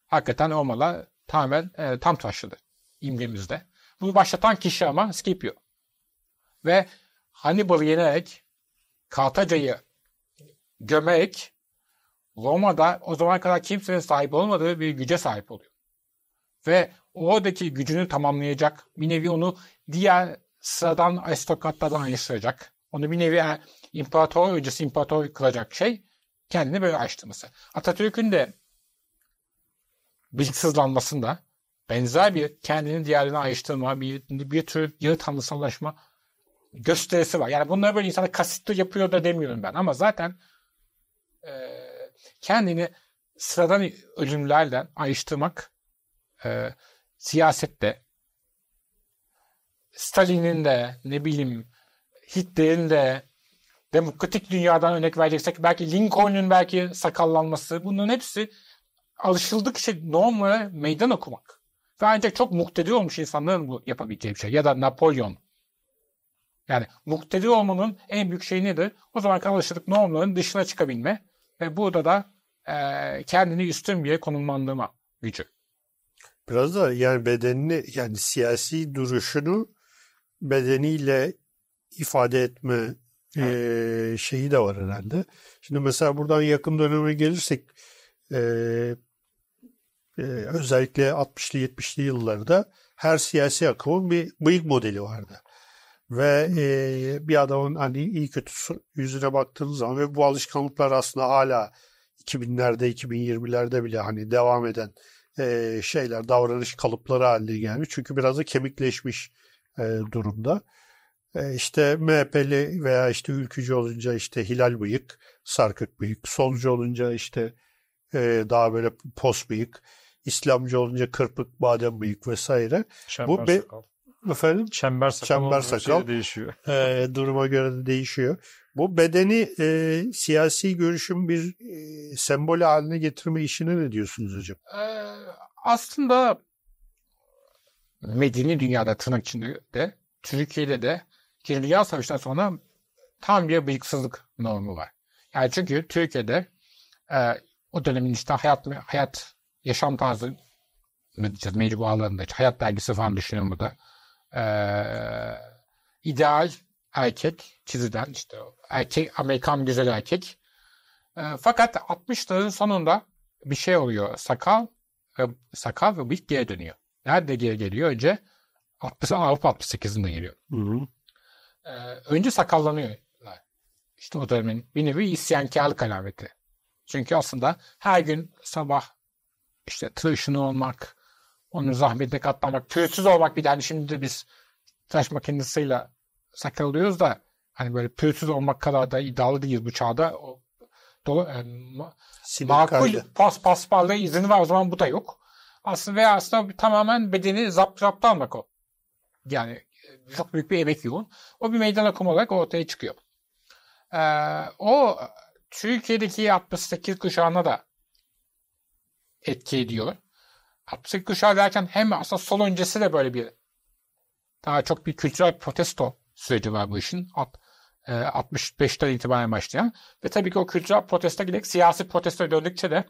hakikaten Romalar tamamen e, tam taşladı imgemizde. Bunu başlatan kişi ama Scipio. Ve Hannibal'ı yenerek Kartaca'yı gömerek Roma'da o zaman kadar kimsenin sahip olmadığı bir güce sahip oluyor. Ve oradaki gücünü tamamlayacak bir nevi onu diğer sıradan aristokratlardan ayrıştıracak. Onu bir nevi imparator hocası imparator kılacak şey kendini böyle açtırması. Atatürk'ün de bilgisizlanmasında benzer bir kendini diğerine ayrıştırma, bir, bir tür yarı tanrısallaşma gösterisi var. Yani bunları böyle insana kasıtlı yapıyor da demiyorum ben ama zaten e, kendini sıradan ölümlerden ayrıştırmak e, siyasette Stalin'in de ne bileyim Hitler'in de demokratik dünyadan örnek vereceksek belki Lincoln'un belki sakallanması bunların hepsi alışıldık şey normlara meydan okumak. Ve ancak çok muktedir olmuş insanların bu yapabileceği bir şey. Ya da Napolyon. Yani muktedir olmanın en büyük şeyi nedir? O zaman alışıldık normların dışına çıkabilme ve burada da e, kendini üstün bir yere konumlandırma gücü. Biraz da yani bedenini yani siyasi duruşunu bedeniyle ifade etme e, şeyi de var herhalde. Şimdi mesela buradan yakın döneme gelirsek e, e, özellikle 60'lı 70'li yıllarda her siyasi akımın bir bıyık modeli vardı. Ve e, bir adamın hani iyi kötü yüzüne baktığınız zaman ve bu alışkanlıklar aslında hala 2000'lerde 2020'lerde bile hani devam eden e, şeyler davranış kalıpları haline gelmiş. Çünkü biraz da kemikleşmiş e, durumda. E, işte MHP'li veya işte ülkücü olunca işte hilal bıyık, sarkık bıyık, solcu olunca işte e, daha böyle pos bıyık, İslamcı olunca kırpık, badem bıyık vesaire. Şember Bu be, sakal. Efendim? Çember sakal. Çember sakal. değişiyor. E, duruma göre de değişiyor. Bu bedeni e, siyasi görüşün bir e, sembol haline getirme işine ne diyorsunuz hocam? E, aslında medeni dünyada tırnak içinde de Türkiye'de de İkinci Dünya Savaşı'ndan sonra tam bir bıyıksızlık normu var. Yani çünkü Türkiye'de e, o dönemin işte hayat hayat yaşam tarzı diyeceğiz mecbualarında işte hayat dergisi falan düşünüyorum burada. E, ideal erkek çiziden işte erkek Amerikan güzel erkek. E, fakat 60'ların sonunda bir şey oluyor. Sakal ve sakal ve bıyık geri dönüyor. Nerede geri geliyor? Önce 60, Avrupa 68'inde geliyor. Hı hı e, önce sakallanıyorlar, İşte o dönemin bir nevi isyankarlık alameti. Çünkü aslında her gün sabah işte tıraşını olmak, onun zahmetine katlanmak, pürüzsüz olmak bir de hani şimdi de biz tıraş makinesiyle sakalıyoruz da hani böyle pürüzsüz olmak kadar da iddialı değiliz bu çağda. O, dolu, e, ma, makul pas paspalda izin var o zaman bu da yok. Aslında veya aslında tamamen bedeni zapt zaptanmak o. Yani çok büyük bir emek yoğun. O bir meydan okuma olarak ortaya çıkıyor. Ee, o Türkiye'deki 68 kuşağına da etki ediyor. 68 kuşağı derken hem aslında sol öncesi de böyle bir daha çok bir kültürel protesto süreci var bu işin. 65'ten e, itibaren başlayan ve tabii ki o kültürel protesto giderek siyasi protestoya döndükçe de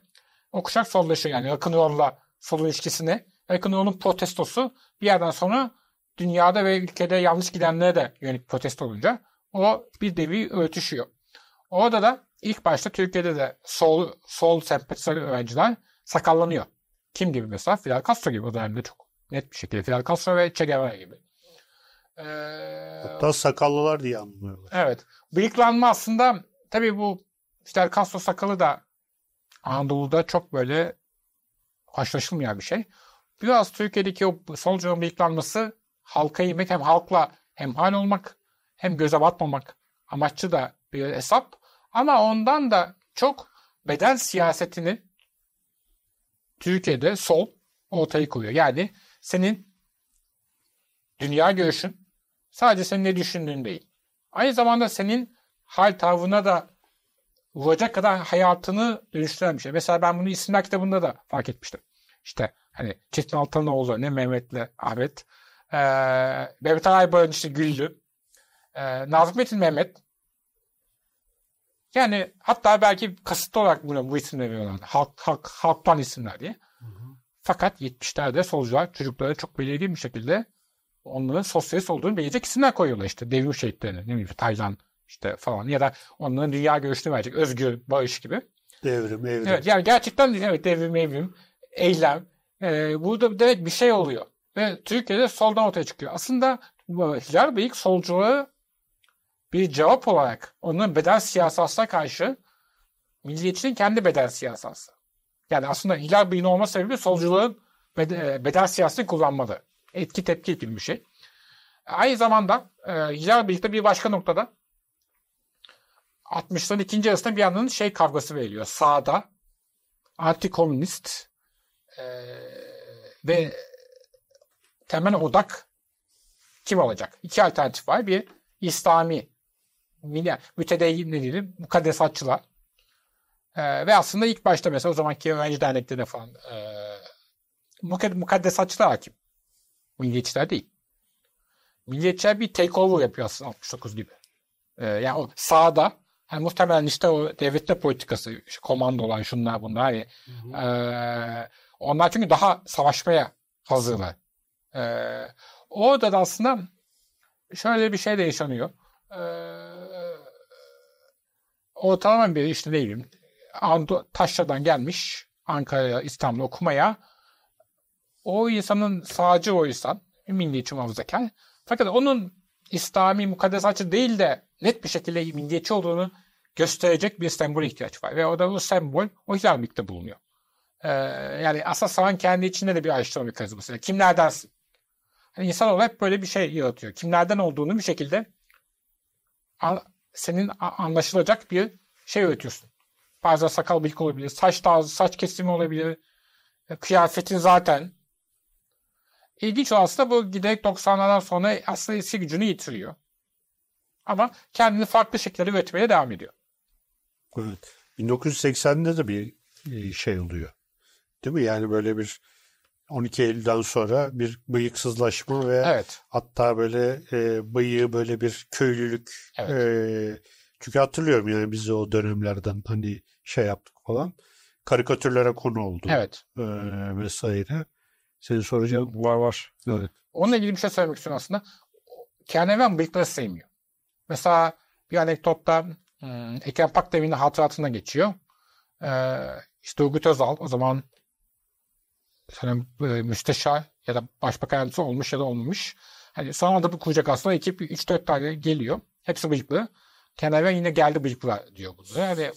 o kuşak sollaşıyor yani rock'n'roll'la sol ilişkisini rock'n'roll'un protestosu bir yerden sonra dünyada ve ülkede yanlış gidenlere de yönelik protesto olunca o bir devi örtüşüyor. Orada da ilk başta Türkiye'de de sol, sol sempatisörü öğrenciler sakallanıyor. Kim gibi mesela? Fidel Castro gibi o dönemde çok net bir şekilde. Fidel Castro ve Che Guevara gibi. Ee, Hatta sakallılar diye anlıyorlar. Evet. Bıyıklanma aslında tabii bu Fidel Castro sakalı da Anadolu'da çok böyle karşılaşılmayan bir şey. Biraz Türkiye'deki o solcunun bıyıklanması halka yemek hem halkla hem hemhal olmak hem göze batmamak amaçlı da bir hesap. Ama ondan da çok beden siyasetini Türkiye'de sol ortaya koyuyor. Yani senin dünya görüşün sadece senin ne düşündüğün değil. Aynı zamanda senin hal tavrına da vuracak kadar hayatını dönüştüren bir şey. Mesela ben bunu isimler kitabında da fark etmiştim. İşte hani Çetin Altan'ın oğlu ne Mehmet'le Ahmet ee, Mehmet Aybay'ın işte Güllü. Ee, Nazım Metin Mehmet. Yani hatta belki kasıtlı olarak bunu bu isimleri veriyorlardı. Halk, halk, halktan isimler diye. Hı hı. Fakat 70'lerde solcular çocuklara çok belirgin bir şekilde onların sosyalist olduğunu belirleyecek isimler koyuyorlar işte. Devrim şehitlerine, ne bileyim Taylan işte falan ya da onların dünya görüşünü verecek. Özgür, barış gibi. Devrim, evrim. Evet, yani gerçekten evet devrim, evrim, eylem. Ee, burada evet bir şey oluyor ve Türkiye'de soldan ortaya çıkıyor. Aslında Hilal Beyik solculuğu bir cevap olarak onun bedel siyasasına karşı milliyetçinin kendi bedel siyasası. Yani aslında Hilal Bey'in olma sebebi solculuğun e, bedel, bedel siyasetini kullanmalı. Etki tepki gibi bir şey. Aynı zamanda e, Hilal Beyik'te bir başka noktada 60'ların ikinci arasında bir yandan şey kavgası veriliyor. Sağda antikomünist e, ve temel odak kim olacak? İki alternatif var. Bir İslami mütedeyyin ne diyelim mukaddesatçılar. Ee, ve aslında ilk başta mesela o zamanki öğrenci derneklerine falan e, mukaddesatçılar hakim. Milliyetçiler değil. Milliyetçiler bir takeover yapıyor aslında 69 gibi. Ee, yani o sağda yani muhtemelen işte o devletler politikası, işte komandolar şunlar bunlar. Hani, hı hı. E, onlar çünkü daha savaşmaya hazırlar. E, orada da aslında şöyle bir şey de yaşanıyor. E, ortalama bir işte değilim. Ando, Taşra'dan gelmiş Ankara'ya, İstanbul'a okumaya. O insanın sağcı o insan. Milliyetçi muhafazakar. Fakat onun İslami mukaddesatçı değil de net bir şekilde milliyetçi olduğunu gösterecek bir sembol ihtiyaç var. Ve o da bu sembol o Hilalmik'te bulunuyor. Ee, yani aslında sağın kendi içinde de bir ayrıştırma mekanizması. Yani kim neredensin? Yani insanoğlu hep böyle bir şey yaratıyor. Kimlerden olduğunu bir şekilde senin anlaşılacak bir şey öğretiyorsun. Bazen sakal bıyık olabilir, saç tarzı, saç kesimi olabilir, e, kıyafetin zaten. İlginç olan aslında bu giderek 90'lardan sonra aslında eski gücünü yitiriyor. Ama kendini farklı şekilde üretmeye devam ediyor. Evet. 1980'de de bir e, şey oluyor. Değil mi? Yani böyle bir 12 Eylül'den sonra bir bıyıksızlaşma ve evet. hatta böyle e, bıyığı böyle bir köylülük. Evet. E, çünkü hatırlıyorum yani bizi o dönemlerden hani şey yaptık falan. Karikatürlere konu oldu. Evet. E, vesaire. Senin soracağın var var. Evet. Onunla ilgili bir şey söylemek istiyorum aslında. Kerneven bıyıkları sevmiyor. Mesela bir anekdotta hmm, Ekrem Pakdemir'in hatıratına geçiyor. Ee, işte Turgut Özal o zaman sanırım e, müsteşar ya da başbakan yardımcısı olmuş ya da olmamış. Hani sonra bu kuracak aslında ekip 3-4 tane geliyor. Hepsi bıyıklı. Kenevren yine geldi bıyıklı diyor bunu. Yani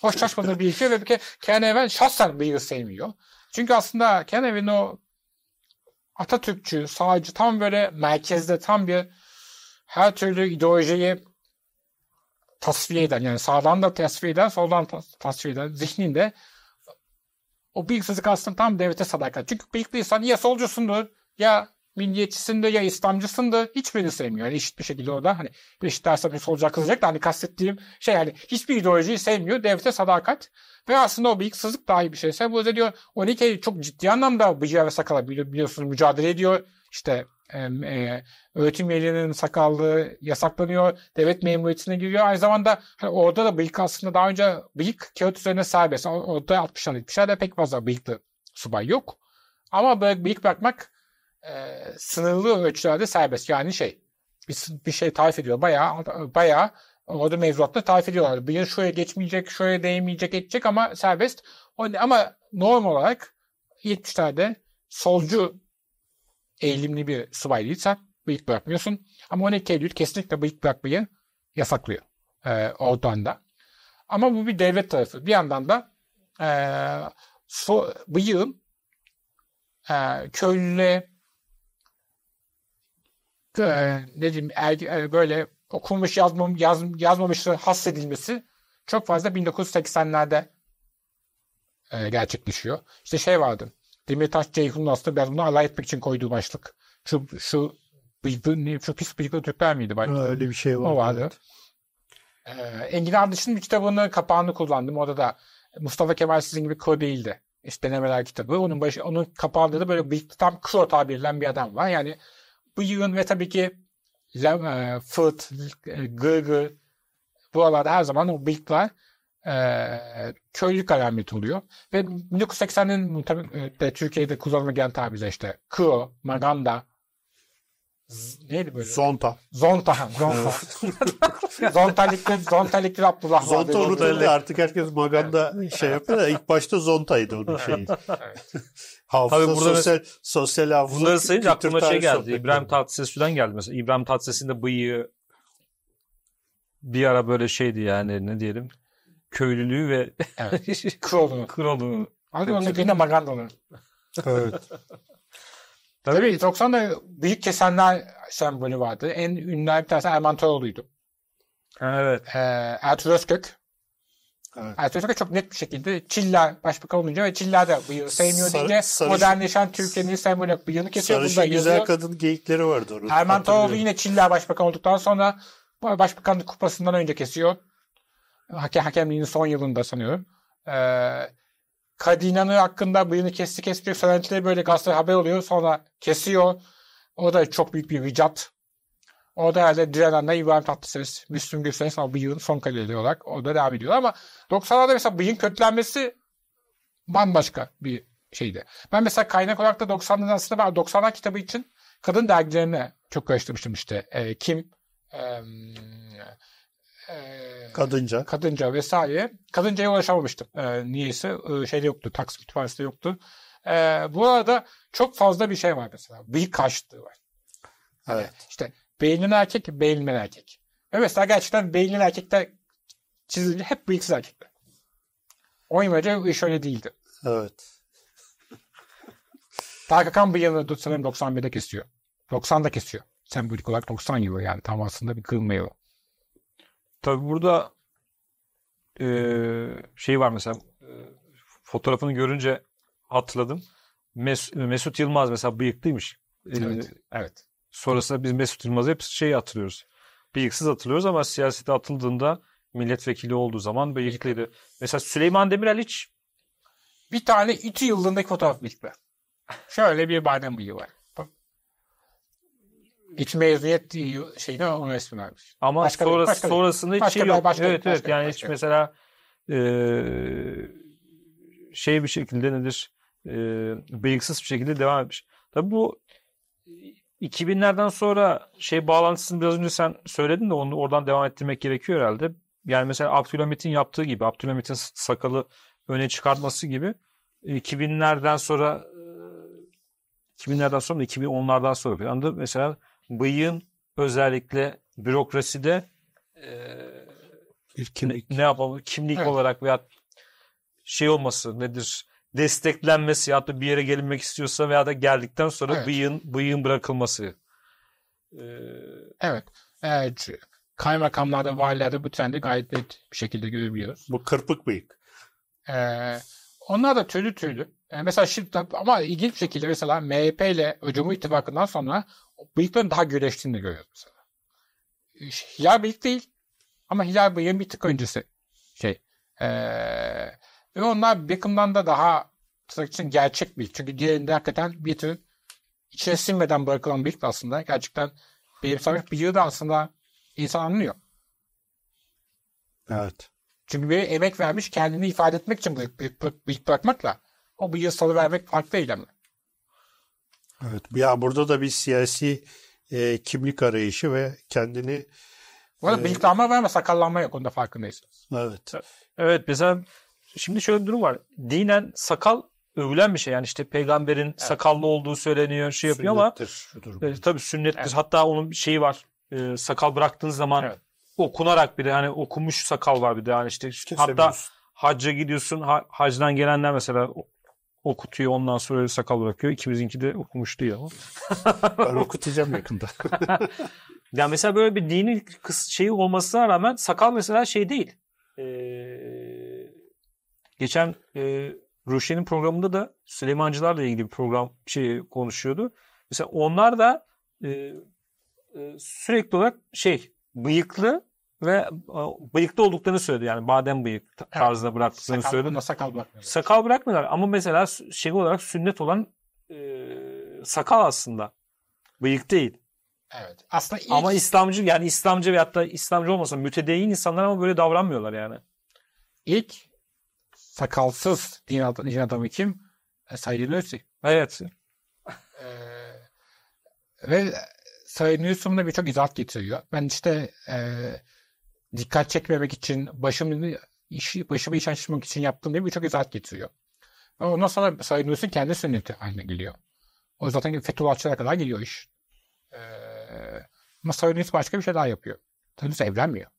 hoşlaşmadığı bir şey ve bir kere Kenevren şahsen bıyığı sevmiyor. Çünkü aslında Kenevren o Atatürkçü, sağcı tam böyle merkezde tam bir her türlü ideolojiyi tasfiye eden yani sağdan da tasfiye eden soldan tas tasfiye eden zihninde o bilgisizlik aslında tam devlete sadakat. Çünkü bıyıklı insan ya solcusundur ya milliyetçisindir ya İslamcısındır. Hiçbirini sevmiyor. Yani eşit bir şekilde orada hani bir eşit derse bir solacak kızacak da hani kastettiğim şey yani hiçbir ideolojiyi sevmiyor. Devlete sadakat. Ve aslında o bıyıksızlık daha iyi bir şey. Sen bu diyor 12 Eylül çok ciddi anlamda bıyığa ve sakala biliyorsunuz mücadele ediyor. İşte e, öğretim üyelerinin sakallı yasaklanıyor. Devlet memuriyetine giriyor. Aynı zamanda hani orada da bıyık aslında daha önce bıyık kağıt üzerine serbest. Orada 60'lar 70'lerde pek fazla bıyıklı subay yok. Ama böyle bıyık bırakmak e, sınırlı ölçülerde serbest. Yani şey bir, bir şey tarif ediyor. Bayağı bayağı orada mevzuatta tarif ediyorlar. Hani Bıyığı şuraya geçmeyecek, şuraya değmeyecek, edecek ama serbest. Ama normal olarak 70'lerde solcu eğilimli bir sıvay değilsen bıyık bırakmıyorsun. Ama 12 Eylül kesinlikle bıyık bırakmayı yasaklıyor e, oradan da. Ama bu bir devlet tarafı. Bir yandan da e, so, bıyığın e, köylü e, ne diyeyim er, er, böyle okunmuş yazmam, yaz, yazmamışların hassedilmesi çok fazla 1980'lerde e, gerçekleşiyor. İşte şey vardı. Demirtaş Ceyhun'un aslında ben bunu alay etmek için koyduğu başlık. Şu, şu, bıyıklı, şu pis bıyıklı Türkler miydi? Belki? Ha, öyle bir şey var. O vardı. Evet. Ee, Engin Ardıç'ın bir kitabını kapağını kullandım. Orada da Mustafa Kemal sizin gibi kör değildi. İşte denemeler kitabı. Onun başı, onun kapağında da böyle bıyıklı tam kör tabirlen bir adam var. Yani bu bıyığın ve tabii ki lem, e, fırt, e, gırgır buralarda her zaman o bıyıklar e, köylülük alameti oluyor. Ve 1980'in e, de Türkiye'de kullanıma gelen tabirle işte Kıo, Maganda, Z- neydi böyle? Zonta. Zonta. zonta. zontalikli, zontalikli Abdullah. Zonta onu da artık herkes Maganda şey yapıyor da ilk başta Zonta'ydı onun şeyi. hafıza, Tabii burada sosyal, sosyal hafıza. Bunları sayınca aklıma şey geldi. İbrahim Tatlıses falan geldi mesela. İbrahim Tatlıses'in de bıyığı bir ara böyle şeydi yani ne diyelim köylülüğü ve evet, kralını. kralını. Abi onun magandaları. evet. Tabii 90'da büyük kesenler sembolü vardı. En ünlü bir tanesi Erman Toroğlu'ydu. Evet. Ee, Ertuğrul Özkök. Evet. Ertuğrul Özkök çok net bir şekilde Çiller başbakan olunca ve Çiller de bıyığı sevmiyor sarı, deyince sarış, modernleşen Türkiye'nin sembolü olarak bıyığını kesiyor. Sarışın güzel yazıyor. kadın geyikleri vardı orada. Erman Toroğlu yine Çiller başbakan olduktan sonra başbakanlık kupasından önce kesiyor hake, hakemliğinin son yılında sanıyorum. E, ee, Kadinan'ı hakkında bıyığını kesti kesti söylentileri böyle gazete haber oluyor. Sonra kesiyor. O da çok büyük bir ricat. O da herhalde direnenler İbrahim Tatlıses, Müslüm Gürses ama yılın son kaleli olarak O da devam ediyor. Ama 90'larda mesela bıyığın kötülenmesi bambaşka bir şeydi. Ben mesela kaynak olarak da 90'ların aslında ben 90'lar kitabı için kadın dergilerine çok karıştırmıştım işte. E, kim? E, ee, kadınca kadınca vesaire kadıncaya ulaşamamıştım e, niyeyse e, şeyde yoktu taksi kütüphanesinde yoktu e, bu arada çok fazla bir şey var mesela bir karşıtlığı var hani evet. yani işte beynin erkek beynin erkek ve mesela gerçekten beynin erkekler çizilince hep bıyıksız erkekler oynamaca iş öyle değildi evet Tarkakan bıyığını sanırım 91'de kesiyor 90'da kesiyor sembolik olarak 90 yılı yani tam aslında bir kırılma yılı Tabii burada e, şey var mesela e, fotoğrafını görünce hatırladım. Mes Mesut Yılmaz mesela bıyıklıymış. Evet. evet. Sonrasında biz Mesut Yılmaz'ı hep şey hatırlıyoruz. Bıyıksız hatırlıyoruz ama siyasete atıldığında milletvekili olduğu zaman bıyıklıydı. Mesela Süleyman Demirel hiç bir tane İTÜ yıldındaki fotoğraf bıyıklı. Şöyle bir badem bıyığı var. İç mezuniyet şeyine onu resmi almış. Ama başka sonrası, başka sonrasında hiç şey yok. Başka, evet başka, evet başka, yani başka. hiç mesela e, şey bir şekilde nedir e, bıyıksız bir şekilde devam etmiş. Tabii bu 2000'lerden sonra şey bağlantısını biraz önce sen söyledin de onu oradan devam ettirmek gerekiyor herhalde. Yani mesela Abdülhamit'in yaptığı gibi Abdülhamit'in sakalı öne çıkartması gibi 2000'lerden sonra 2000'lerden sonra da 2010'lardan sonra falan da mesela bıyığın özellikle bürokraside e, bir kimlik. Ne, ne yapalım kimlik evet. olarak veya şey olması nedir desteklenmesi ya da bir yere gelinmek istiyorsa veya da geldikten sonra evet. bıyığın bıyığın bırakılması. Ee... Evet. Evet. Kaymakamlarda, valilerde bu trendi gayet net bir şekilde görebiliyoruz. Bu kırpık bıyık. Ee, onlar da türlü türlü. Ee, mesela şimdi ama ilginç bir şekilde mesela MHP ile Öcumu ittifakından sonra bıyıkların daha gölleştiğini de görüyoruz mesela. Hilal bıyık değil ama Hilal bıyığın bir tık öncesi şey. Ee, ve onlar Beckham'dan da daha tırnak için gerçek bir. Çünkü diğerinde hakikaten bir tür içine sinmeden bırakılan bir aslında gerçekten benimsemiş bir da aslında insan anlıyor. Evet. Çünkü bir emek vermiş kendini ifade etmek için bıyık, bıyık, bıyık bırakmakla o bıyığı salıvermek farklı eylemler. Evet. Ya burada da bir siyasi e, kimlik arayışı ve kendini bu arada e, bıyıklanma var ama sakallanma yok. Onda farkındaysanız. Evet. Evet mesela şimdi şöyle bir durum var. Dinen sakal övülen bir şey. Yani işte peygamberin evet. sakallı olduğu söyleniyor, şey sünnettir, yapıyor ama e, tabii sünnettir. Evet. Hatta onun şeyi var. E, sakal bıraktığınız zaman evet. okunarak de hani okumuş sakal var bir de yani işte hatta hacca gidiyorsun. Ha, hacdan gelenler mesela okutuyor ondan sonra sakal bırakıyor. İkimizinki de okumuştu ya. ben okutacağım yakında. yani mesela böyle bir dini şeyi olmasına rağmen sakal mesela şey değil. Ee, geçen e, Ruşen'in programında da Süleymancılarla ilgili bir program şey konuşuyordu. Mesela onlar da e, e, sürekli olarak şey bıyıklı ve bıyıkta olduklarını söyledi. Yani badem bıyık tarzına evet. bıraktıklarını sakal, söyledi. Sakal bırakmıyorlar. Sakal bırakmıyorlar ama mesela şey olarak sünnet olan e, sakal aslında. Bıyık değil. Evet. Aslında ilk... Ama İslamcı yani İslamcı veyahut da İslamcı olmasa mütedeyyin insanlar ama böyle davranmıyorlar yani. İlk sakalsız din adamı, din adamı kim? E, Said Nursi. Evet. ee, ve Said Nursi'nin de birçok izahat getiriyor. Ben işte eee dikkat çekmemek için, başımı işi, başımı iş açmak için yaptığım diye birçok izahat getiriyor. Ama ondan sonra Said kendi sünneti haline geliyor. O zaten Fethullahçılara kadar geliyor iş. Ee, ama Said başka bir şey daha yapıyor. Said evlenmiyor.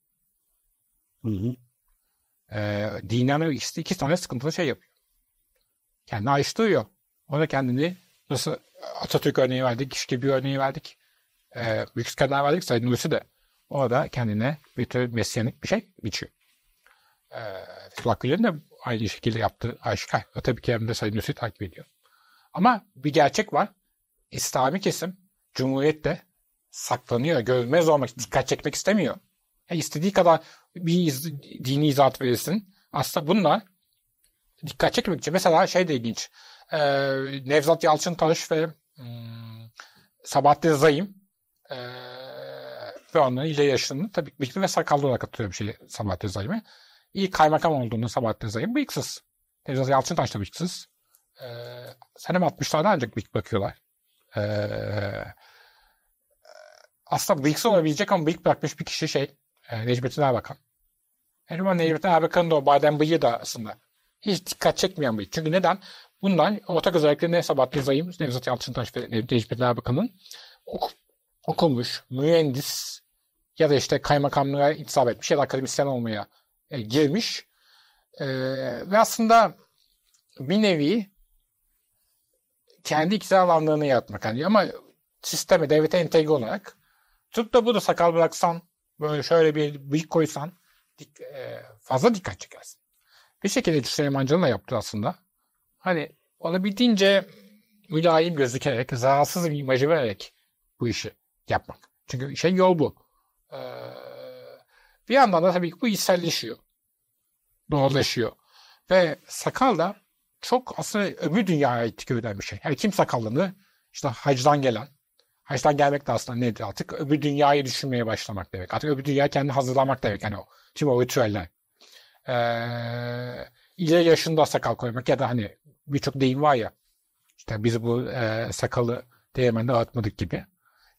Hı hı. Ee, dinen işte iki tane sıkıntılı şey yapıyor. Kendini ayrıştırıyor. Ona kendini nasıl Atatürk örneği verdik, işte bir örneği verdik. Ee, Büyük İskender verdik, Said Nursi de Orada kendine bir mesyanik bir şey biçiyor. Ee, Fethullah de aynı şekilde yaptı aşikar. Tabii ki hem de Sayın Nusri takip ediyor. Ama bir gerçek var. İslami kesim Cumhuriyet'te saklanıyor. Görmez olmak, dikkat çekmek istemiyor. Yani e, istediği kadar bir iz, dini izahat verilsin. Aslında bunlar dikkat çekmek için. Mesela şey de ilginç. Ee, Nevzat Yalçın Tarış ve hmm, Sabahattin Zayim ve onların iyice yaşını tabii bıyıklı ve sakallı olarak atıyorum şey Sabahattin Zaim'i. İyi kaymakam olduğunda Sabahattin Zaim bıyıksız. Tevzat Yalçıntaş da bıyıksız. Ee, senem 60'larda ancak bıyık bakıyorlar. Ee, aslında bıyıksız olabilecek ama büyük bırakmış bir kişi şey e, Necmettin Erbakan. Erman Necmettin Erbakan'ın da o badem bıyığı da aslında hiç dikkat çekmeyen bıyık. Çünkü neden? Bundan ortak özellikleri ne Sabahattin Zaim, Nevzat Yalçıntaş ve Necmettin Erbakan'ın ok, okumuş, mühendis, ya da işte kaymakamlığa intisap etmiş ya da akademisyen olmaya e, girmiş. E, ve aslında bir nevi kendi iktidar alanlarını yaratmak. Yani ama sisteme, devlete entegre olarak tut da bunu sakal bıraksan, böyle şöyle bir bıyık koysan dik, e, fazla dikkat çekersin. Bir şekilde Süleymancı'nın da yaptı aslında. Hani olabildiğince mülayim gözükerek, zararsız bir imajı vererek bu işi yapmak. Çünkü şey yol bu. Ee, bir yandan da tabii ki bu içselleşiyor. Doğallaşıyor. Ve sakal da çok aslında öbür dünyaya etki eden bir şey. Yani kim sakallanı? İşte hacdan gelen. Hacdan gelmek de aslında nedir artık? Öbür dünyayı düşünmeye başlamak demek. Artık öbür dünyaya kendini hazırlamak demek. Yani o, tüm o ritüeller. Ee, ileri yaşında sakal koymak ya da hani birçok deyim var ya. İşte biz bu e, sakalı değirmende atmadık gibi.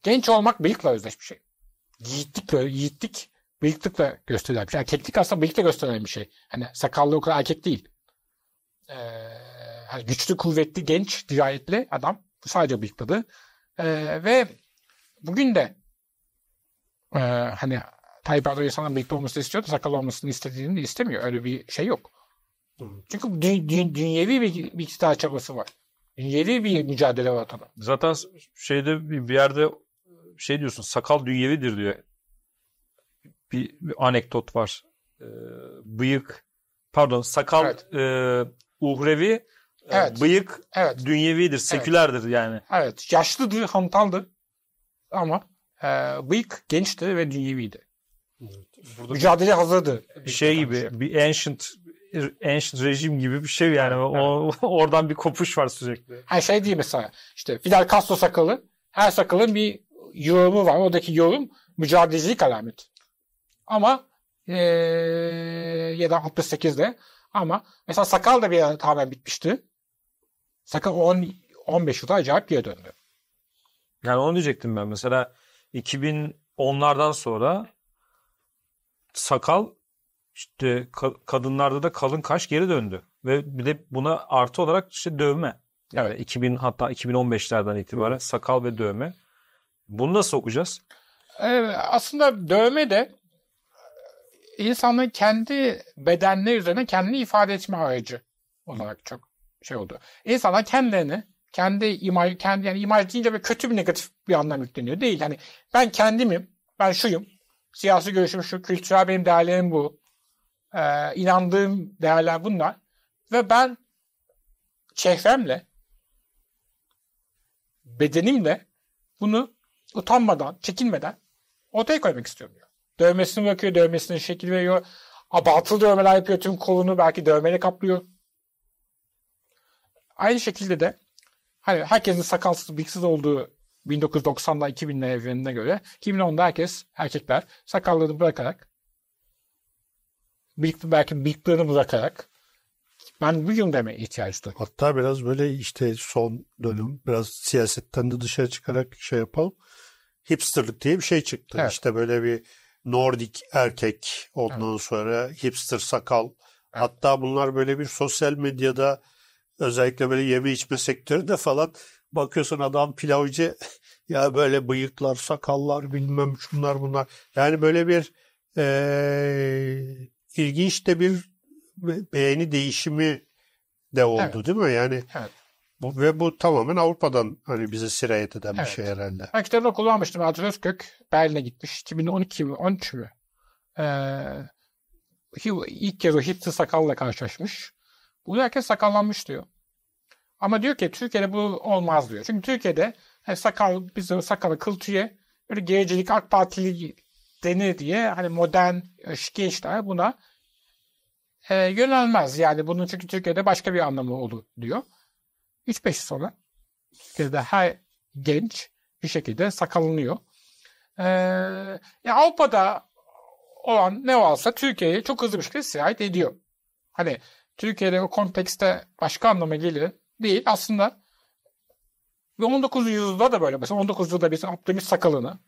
Genç olmak bıyıkla özdeş bir şey yiğitlik böyle yiğitlik bıyıklıkla gösterilen bir şey. Erkeklik aslında bıyıkla gösterilen bir şey. Hani sakallı o kadar erkek değil. Ee, hani güçlü, kuvvetli, genç, dirayetli adam. Sadece bıyıkladı. Ee, ve bugün de e, hani Tayyip Erdoğan insanların bıyıklı olmasını istiyor da sakal olmasını istediğini de istemiyor. Öyle bir şey yok. Çünkü dü- dü- dünyevi bir, bir iktidar çabası var. Dünyevi bir mücadele var ortada. Zaten şeyde bir yerde şey diyorsun sakal dünyevidir diyor. Bir, bir anekdot var. E, bıyık pardon sakal evet. e, uhrevi e, evet. bıyık evet. dünyevidir, sekülerdir evet. yani. Evet. Yaşlıdır, hantaldı ama e, bıyık gençti ve dünyeviydi. Evet. Mücadele hazırdı. Bir şey gibi, bir ancient ancient rejim gibi bir şey yani. Evet. O, oradan bir kopuş var sürekli. Her şey değil mesela. İşte Fidel Castro sakalı. Her sakalın bir yorumu var. Oradaki yorum mücadelecilik alamet Ama ee, ya da 68'de ama mesela Sakal da bir ara tamamen bitmişti. Sakal 10 15 yılda acayip geri döndü. Yani onu diyecektim ben. Mesela 2010'lardan sonra sakal işte ka- kadınlarda da kalın kaş geri döndü. Ve bir de buna artı olarak işte dövme. Yani evet. 2000 hatta 2015'lerden itibaren sakal ve dövme bunu nasıl sokacağız? aslında dövme de e, insanın kendi bedenleri üzerine kendini ifade etme aracı olarak çok şey oldu. İnsanlar kendilerini kendi imaj, kendi yani imaj deyince bir kötü bir negatif bir anlam yükleniyor. Değil Hani ben kendimim, ben şuyum, siyasi görüşüm şu, kültürel benim değerlerim bu, ee, inandığım değerler bunlar. Ve ben çehremle, bedenimle bunu utanmadan, çekinmeden ortaya koymak istiyor diyor. Dövmesini bırakıyor, dövmesine şekil veriyor. Abartılı dövmeler yapıyor tüm kolunu belki dövmeyle kaplıyor. Aynı şekilde de hani herkesin sakalsız, bıyıksız olduğu 1990'da 2000'ler evrenine göre 2010'da herkes erkekler sakallarını bırakarak bıyıklı belki bıyıklarını bırakarak ben bu gündeme ihtiyaç duydum. Hatta biraz böyle işte son dönüm biraz siyasetten de dışarı çıkarak şey yapalım. Hipsterlık diye bir şey çıktı. Evet. İşte böyle bir Nordik erkek ondan evet. sonra hipster sakal. Evet. Hatta bunlar böyle bir sosyal medyada özellikle böyle yeme içme sektöründe falan bakıyorsun adam pilavcı ya böyle bıyıklar sakallar bilmem şunlar bunlar. Yani böyle bir e, ilginç de bir beğeni değişimi de oldu evet. değil mi? Yani evet. bu, ve bu tamamen Avrupa'dan hani bize sirayet eden evet. bir şey herhalde. Ben kitabını kullanmıştım. Adil Özkök Berlin'e gitmiş. 2012 mi 13 mü? Ee, ilk kez o Hitler sakalla karşılaşmış. Bunu herkes sakallanmış diyor. Ama diyor ki Türkiye'de bu olmaz diyor. Çünkü Türkiye'de hani sakal, bizde sakalı kıl tüye böyle gericilik AK Partili denir diye hani modern gençler buna e, yönelmez. Yani bunun çünkü Türkiye'de başka bir anlamı olur diyor. 3-5 yıl sonra Türkiye'de her genç bir şekilde sakalınıyor. Ee, Avrupa'da olan ne varsa Türkiye'ye çok hızlı bir şekilde sirayet ediyor. Hani Türkiye'de o kontekste başka anlama gelir değil. Aslında 19. yüzyılda da böyle. Mesela 19. yüzyılda bir Abdülhamit sakalını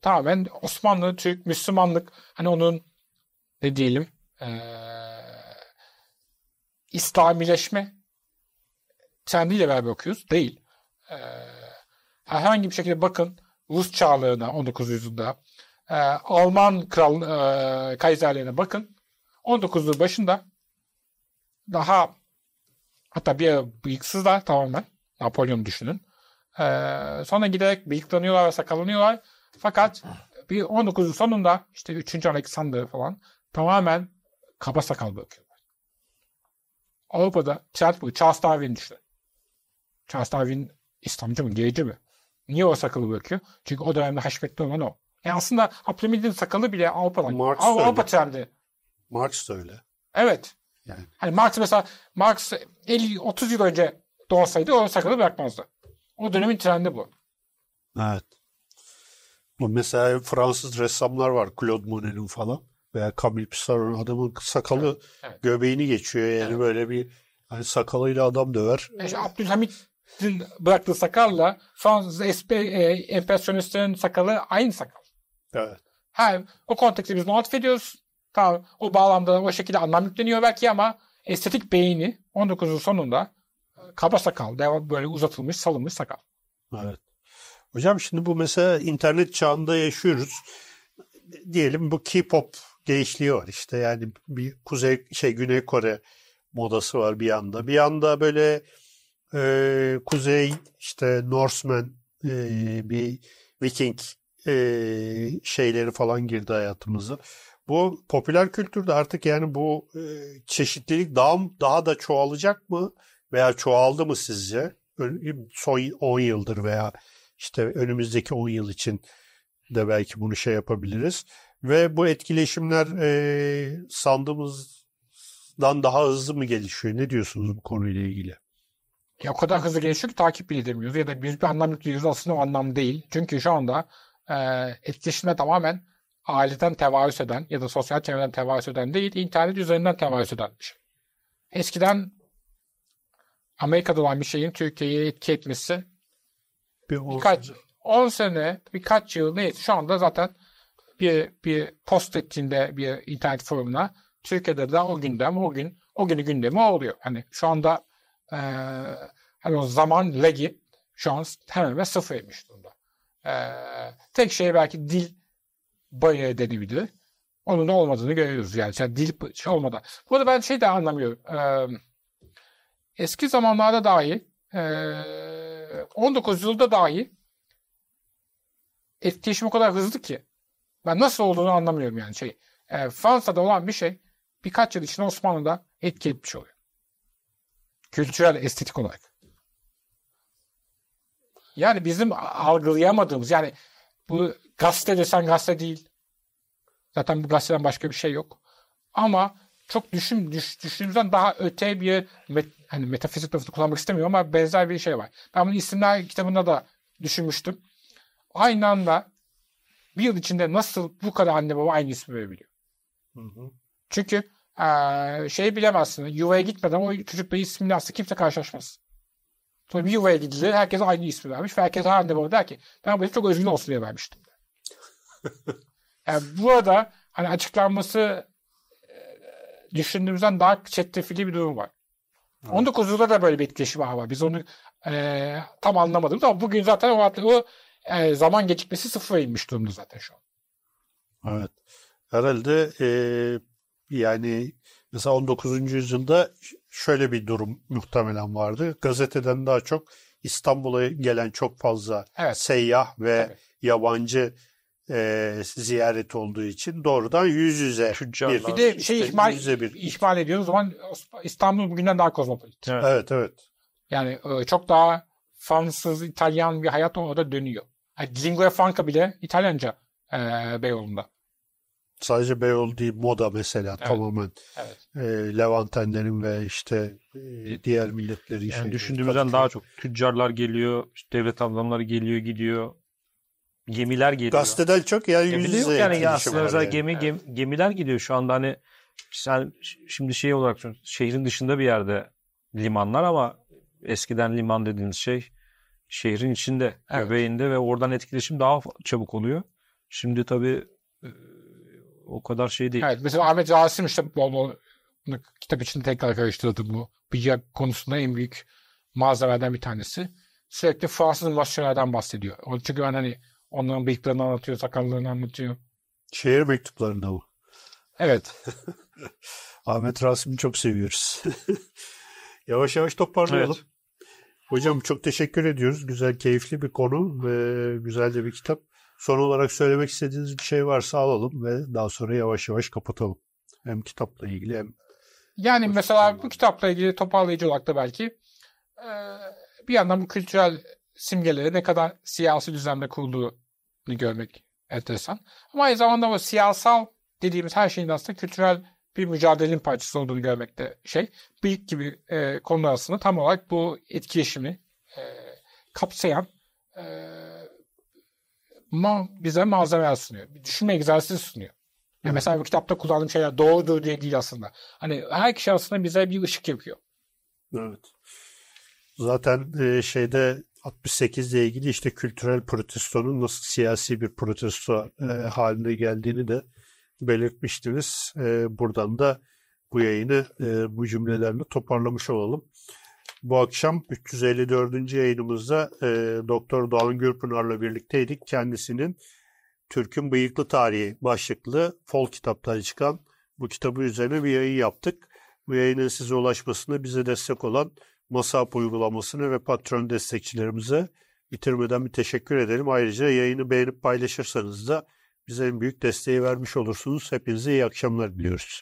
tamamen Osmanlı, Türk, Müslümanlık hani onun ne diyelim e, İslamileşme sendiyle beraber okuyoruz. Değil. E, herhangi bir şekilde bakın Rus çağlığına 19. yüzyılda e, Alman kral e, kaiserliğine bakın. 19. başında daha hatta bir bıyıksızlar tamamen. Napolyon düşünün. E, sonra giderek bıyıklanıyorlar ve sakallanıyorlar. Fakat bir 19. sonunda işte 3. Alexander falan tamamen kaba sakal bakıyorlar. Avrupa'da Charles, Charles Darwin düşün. Charles Darwin İslamcı mı, Gece mi? Niye o sakalı bırakıyor? Çünkü o dönemde haşmetli olan o. Yani e aslında Abdülhamid'in sakalı bile Avrupa'dan. Marx Avrupa trendi. Marx da Evet. Yani. Hani Marx mesela Marx 50 30 yıl önce doğsaydı o sakalı bırakmazdı. O dönemin trendi bu. Evet. Mesela Fransız ressamlar var Claude Monet'in falan veya Kamil Pisar'ın adamın sakalı evet, evet. göbeğini geçiyor yani evet. böyle bir hani sakalıyla adam döver. E, işte Abdülhamit'in bıraktığı sakalla Fransız espe, e, sakalı aynı sakal. Evet. Ha, o kontekste biz not ediyoruz. Tamam o bağlamda o şekilde anlam yükleniyor belki ama estetik beğeni 19. sonunda e, kaba sakal devam böyle uzatılmış salınmış sakal. Evet. Hocam şimdi bu mesela internet çağında yaşıyoruz. Diyelim bu K-pop Değişliyor işte yani bir kuzey şey Güney Kore modası var bir yanda. Bir yanda böyle e, kuzey işte Norseman e, bir Viking e, şeyleri falan girdi hayatımıza. Bu popüler kültürde artık yani bu e, çeşitlilik daha daha da çoğalacak mı veya çoğaldı mı sizce? Son 10 yıldır veya işte önümüzdeki 10 yıl için de belki bunu şey yapabiliriz. Ve bu etkileşimler e, sandığımızdan daha hızlı mı gelişiyor? Ne diyorsunuz bu konuyla ilgili? Ya o kadar hızlı gelişiyor ki takip bile edemiyoruz ya da biz bir anlam yüklüyoruz aslında o anlam değil. Çünkü şu anda e, etkileşimde tamamen aileden tevarüs eden ya da sosyal çevreden tevarüs eden değil, internet üzerinden tevarüs edenmiş. Şey. Eskiden Amerika'da olan bir şeyin Türkiye'ye etki etmesi bir birkaç, 10 sene, birkaç yıl neyse şu anda zaten bir, bir post ettiğinde bir internet forumuna Türkiye'de de o gündem o gün o günü gündemi oluyor. Hani şu anda e, hani o zaman legi şu an hemen ve sıfır inmiş durumda. E, tek şey belki dil bariyeri denebilir. Onun da olmadığını görüyoruz yani. yani dil şey olmadan. Bu arada ben şey de anlamıyorum. E, eski zamanlarda dahi e, 19 yılda dahi etkileşim o kadar hızlı ki ben nasıl olduğunu anlamıyorum yani şey. E, Fransa'da olan bir şey birkaç yıl içinde Osmanlı'da etki etmiş şey oluyor. Kültürel, estetik olarak. Yani bizim algılayamadığımız yani bu gazete desen gazete değil. Zaten bu gazeteden başka bir şey yok. Ama çok düşün, düş, düşündüğümüzden daha öte bir met, hani metafizik lafını kullanmak istemiyorum ama benzer bir şey var. Ben bunu isimler kitabında da düşünmüştüm. Aynı anda bir yıl içinde nasıl bu kadar anne baba aynı ismi verebiliyor? Hı hı. Çünkü e, şey bilemezsin. Yuvaya gitmeden o çocukla ismini aslında kimse karşılaşmaz. Sonra bir yuvaya gidilir. Herkes aynı ismi vermiş. Ve herkes her anne baba der ki ben bu çok özgün olsun diye vermiştim. yani burada hani açıklanması e, düşündüğümüzden daha çetrefilli bir durum var. Evet. 19'da da böyle bir etkileşim var. Biz onu e, tam anlamadık. ama bugün zaten o, o e, zaman gecikmesi sıfıra inmiş durumda zaten şu an. Evet. Herhalde e, yani mesela 19. yüzyılda şöyle bir durum muhtemelen vardı. Gazeteden daha çok İstanbul'a gelen çok fazla evet. seyyah ve evet. yabancı e, ziyaret olduğu için doğrudan yüz yüze bir, bir de şey işte, ihmal, yüze bir. ihmal ediyoruz. O zaman İstanbul bugünden daha kozmopolit. Evet evet. evet. Yani e, çok daha Fransız, İtalyan bir hayat orada dönüyor. Yani Lingua Franca bile İtalyanca e, Beyoğlu'nda. Sadece Beyoğlu değil moda mesela evet. tamamen. Evet. E, Levantenlerin ve işte e, diğer milletlerin. Yani düşündüğümüzden tabii. daha çok tüccarlar geliyor, işte devlet adamları geliyor gidiyor. Gemiler geliyor. Gazeteden çok ya yüzde yok yani ya aslında özel yani. gemi, gemi gemiler gidiyor şu anda hani sen şimdi şey olarak şehrin dışında bir yerde limanlar ama eskiden liman dediğiniz şey şehrin içinde, evet. göbeğinde ve oradan etkileşim daha çabuk oluyor. Şimdi tabii e, o kadar şey değil. Evet mesela Ahmet Rasim işte bol kitap için tekrar karıştırdı bu bıçak konusunda en büyük malzemelerden bir tanesi. Sürekli Fransız inovasyonlardan bahsediyor. Çünkü ben hani onların bıyıklarını anlatıyor, sakallarını anlatıyor. Şehir mektuplarında bu. Evet. Ahmet Rasim'i çok seviyoruz. yavaş yavaş toparlayalım. Evet. Hocam çok teşekkür ediyoruz. Güzel, keyifli bir konu ve güzel de bir kitap. Son olarak söylemek istediğiniz bir şey varsa alalım ve daha sonra yavaş yavaş kapatalım. Hem kitapla ilgili hem... Yani mesela bu kitapla ilgili toparlayıcı olarak da belki e, bir yandan bu kültürel simgeleri ne kadar siyasi düzlemde kurulduğunu görmek enteresan. Ama aynı zamanda bu siyasal dediğimiz her şeyin aslında kültürel bir mücadelenin parçası olduğunu görmekte şey. büyük gibi e, konular aslında tam olarak bu etkileşimi e, kapsayan e, ma bize malzemeler sunuyor. Bir düşünme egzersizi sunuyor. Ya mesela bu kitapta kullandığım şeyler doğrudur diye değil aslında. Hani her kişi aslında bize bir ışık yapıyor. Evet. Zaten e, şeyde 68 ile ilgili işte kültürel protestonun nasıl siyasi bir protesto e, haline geldiğini de belirtmiştiniz. E, buradan da bu yayını e, bu cümlelerle toparlamış olalım. Bu akşam 354. yayınımızda e, Doktor Doğan Gürpınar'la birlikteydik. Kendisinin Türk'ün Bıyıklı Tarihi başlıklı Fol kitaptan çıkan bu kitabı üzerine bir yayın yaptık. Bu yayının size ulaşmasını bize destek olan MASAP uygulamasını ve patron destekçilerimize bitirmeden bir teşekkür edelim. Ayrıca yayını beğenip paylaşırsanız da bize en büyük desteği vermiş olursunuz. Hepinize iyi akşamlar diliyoruz.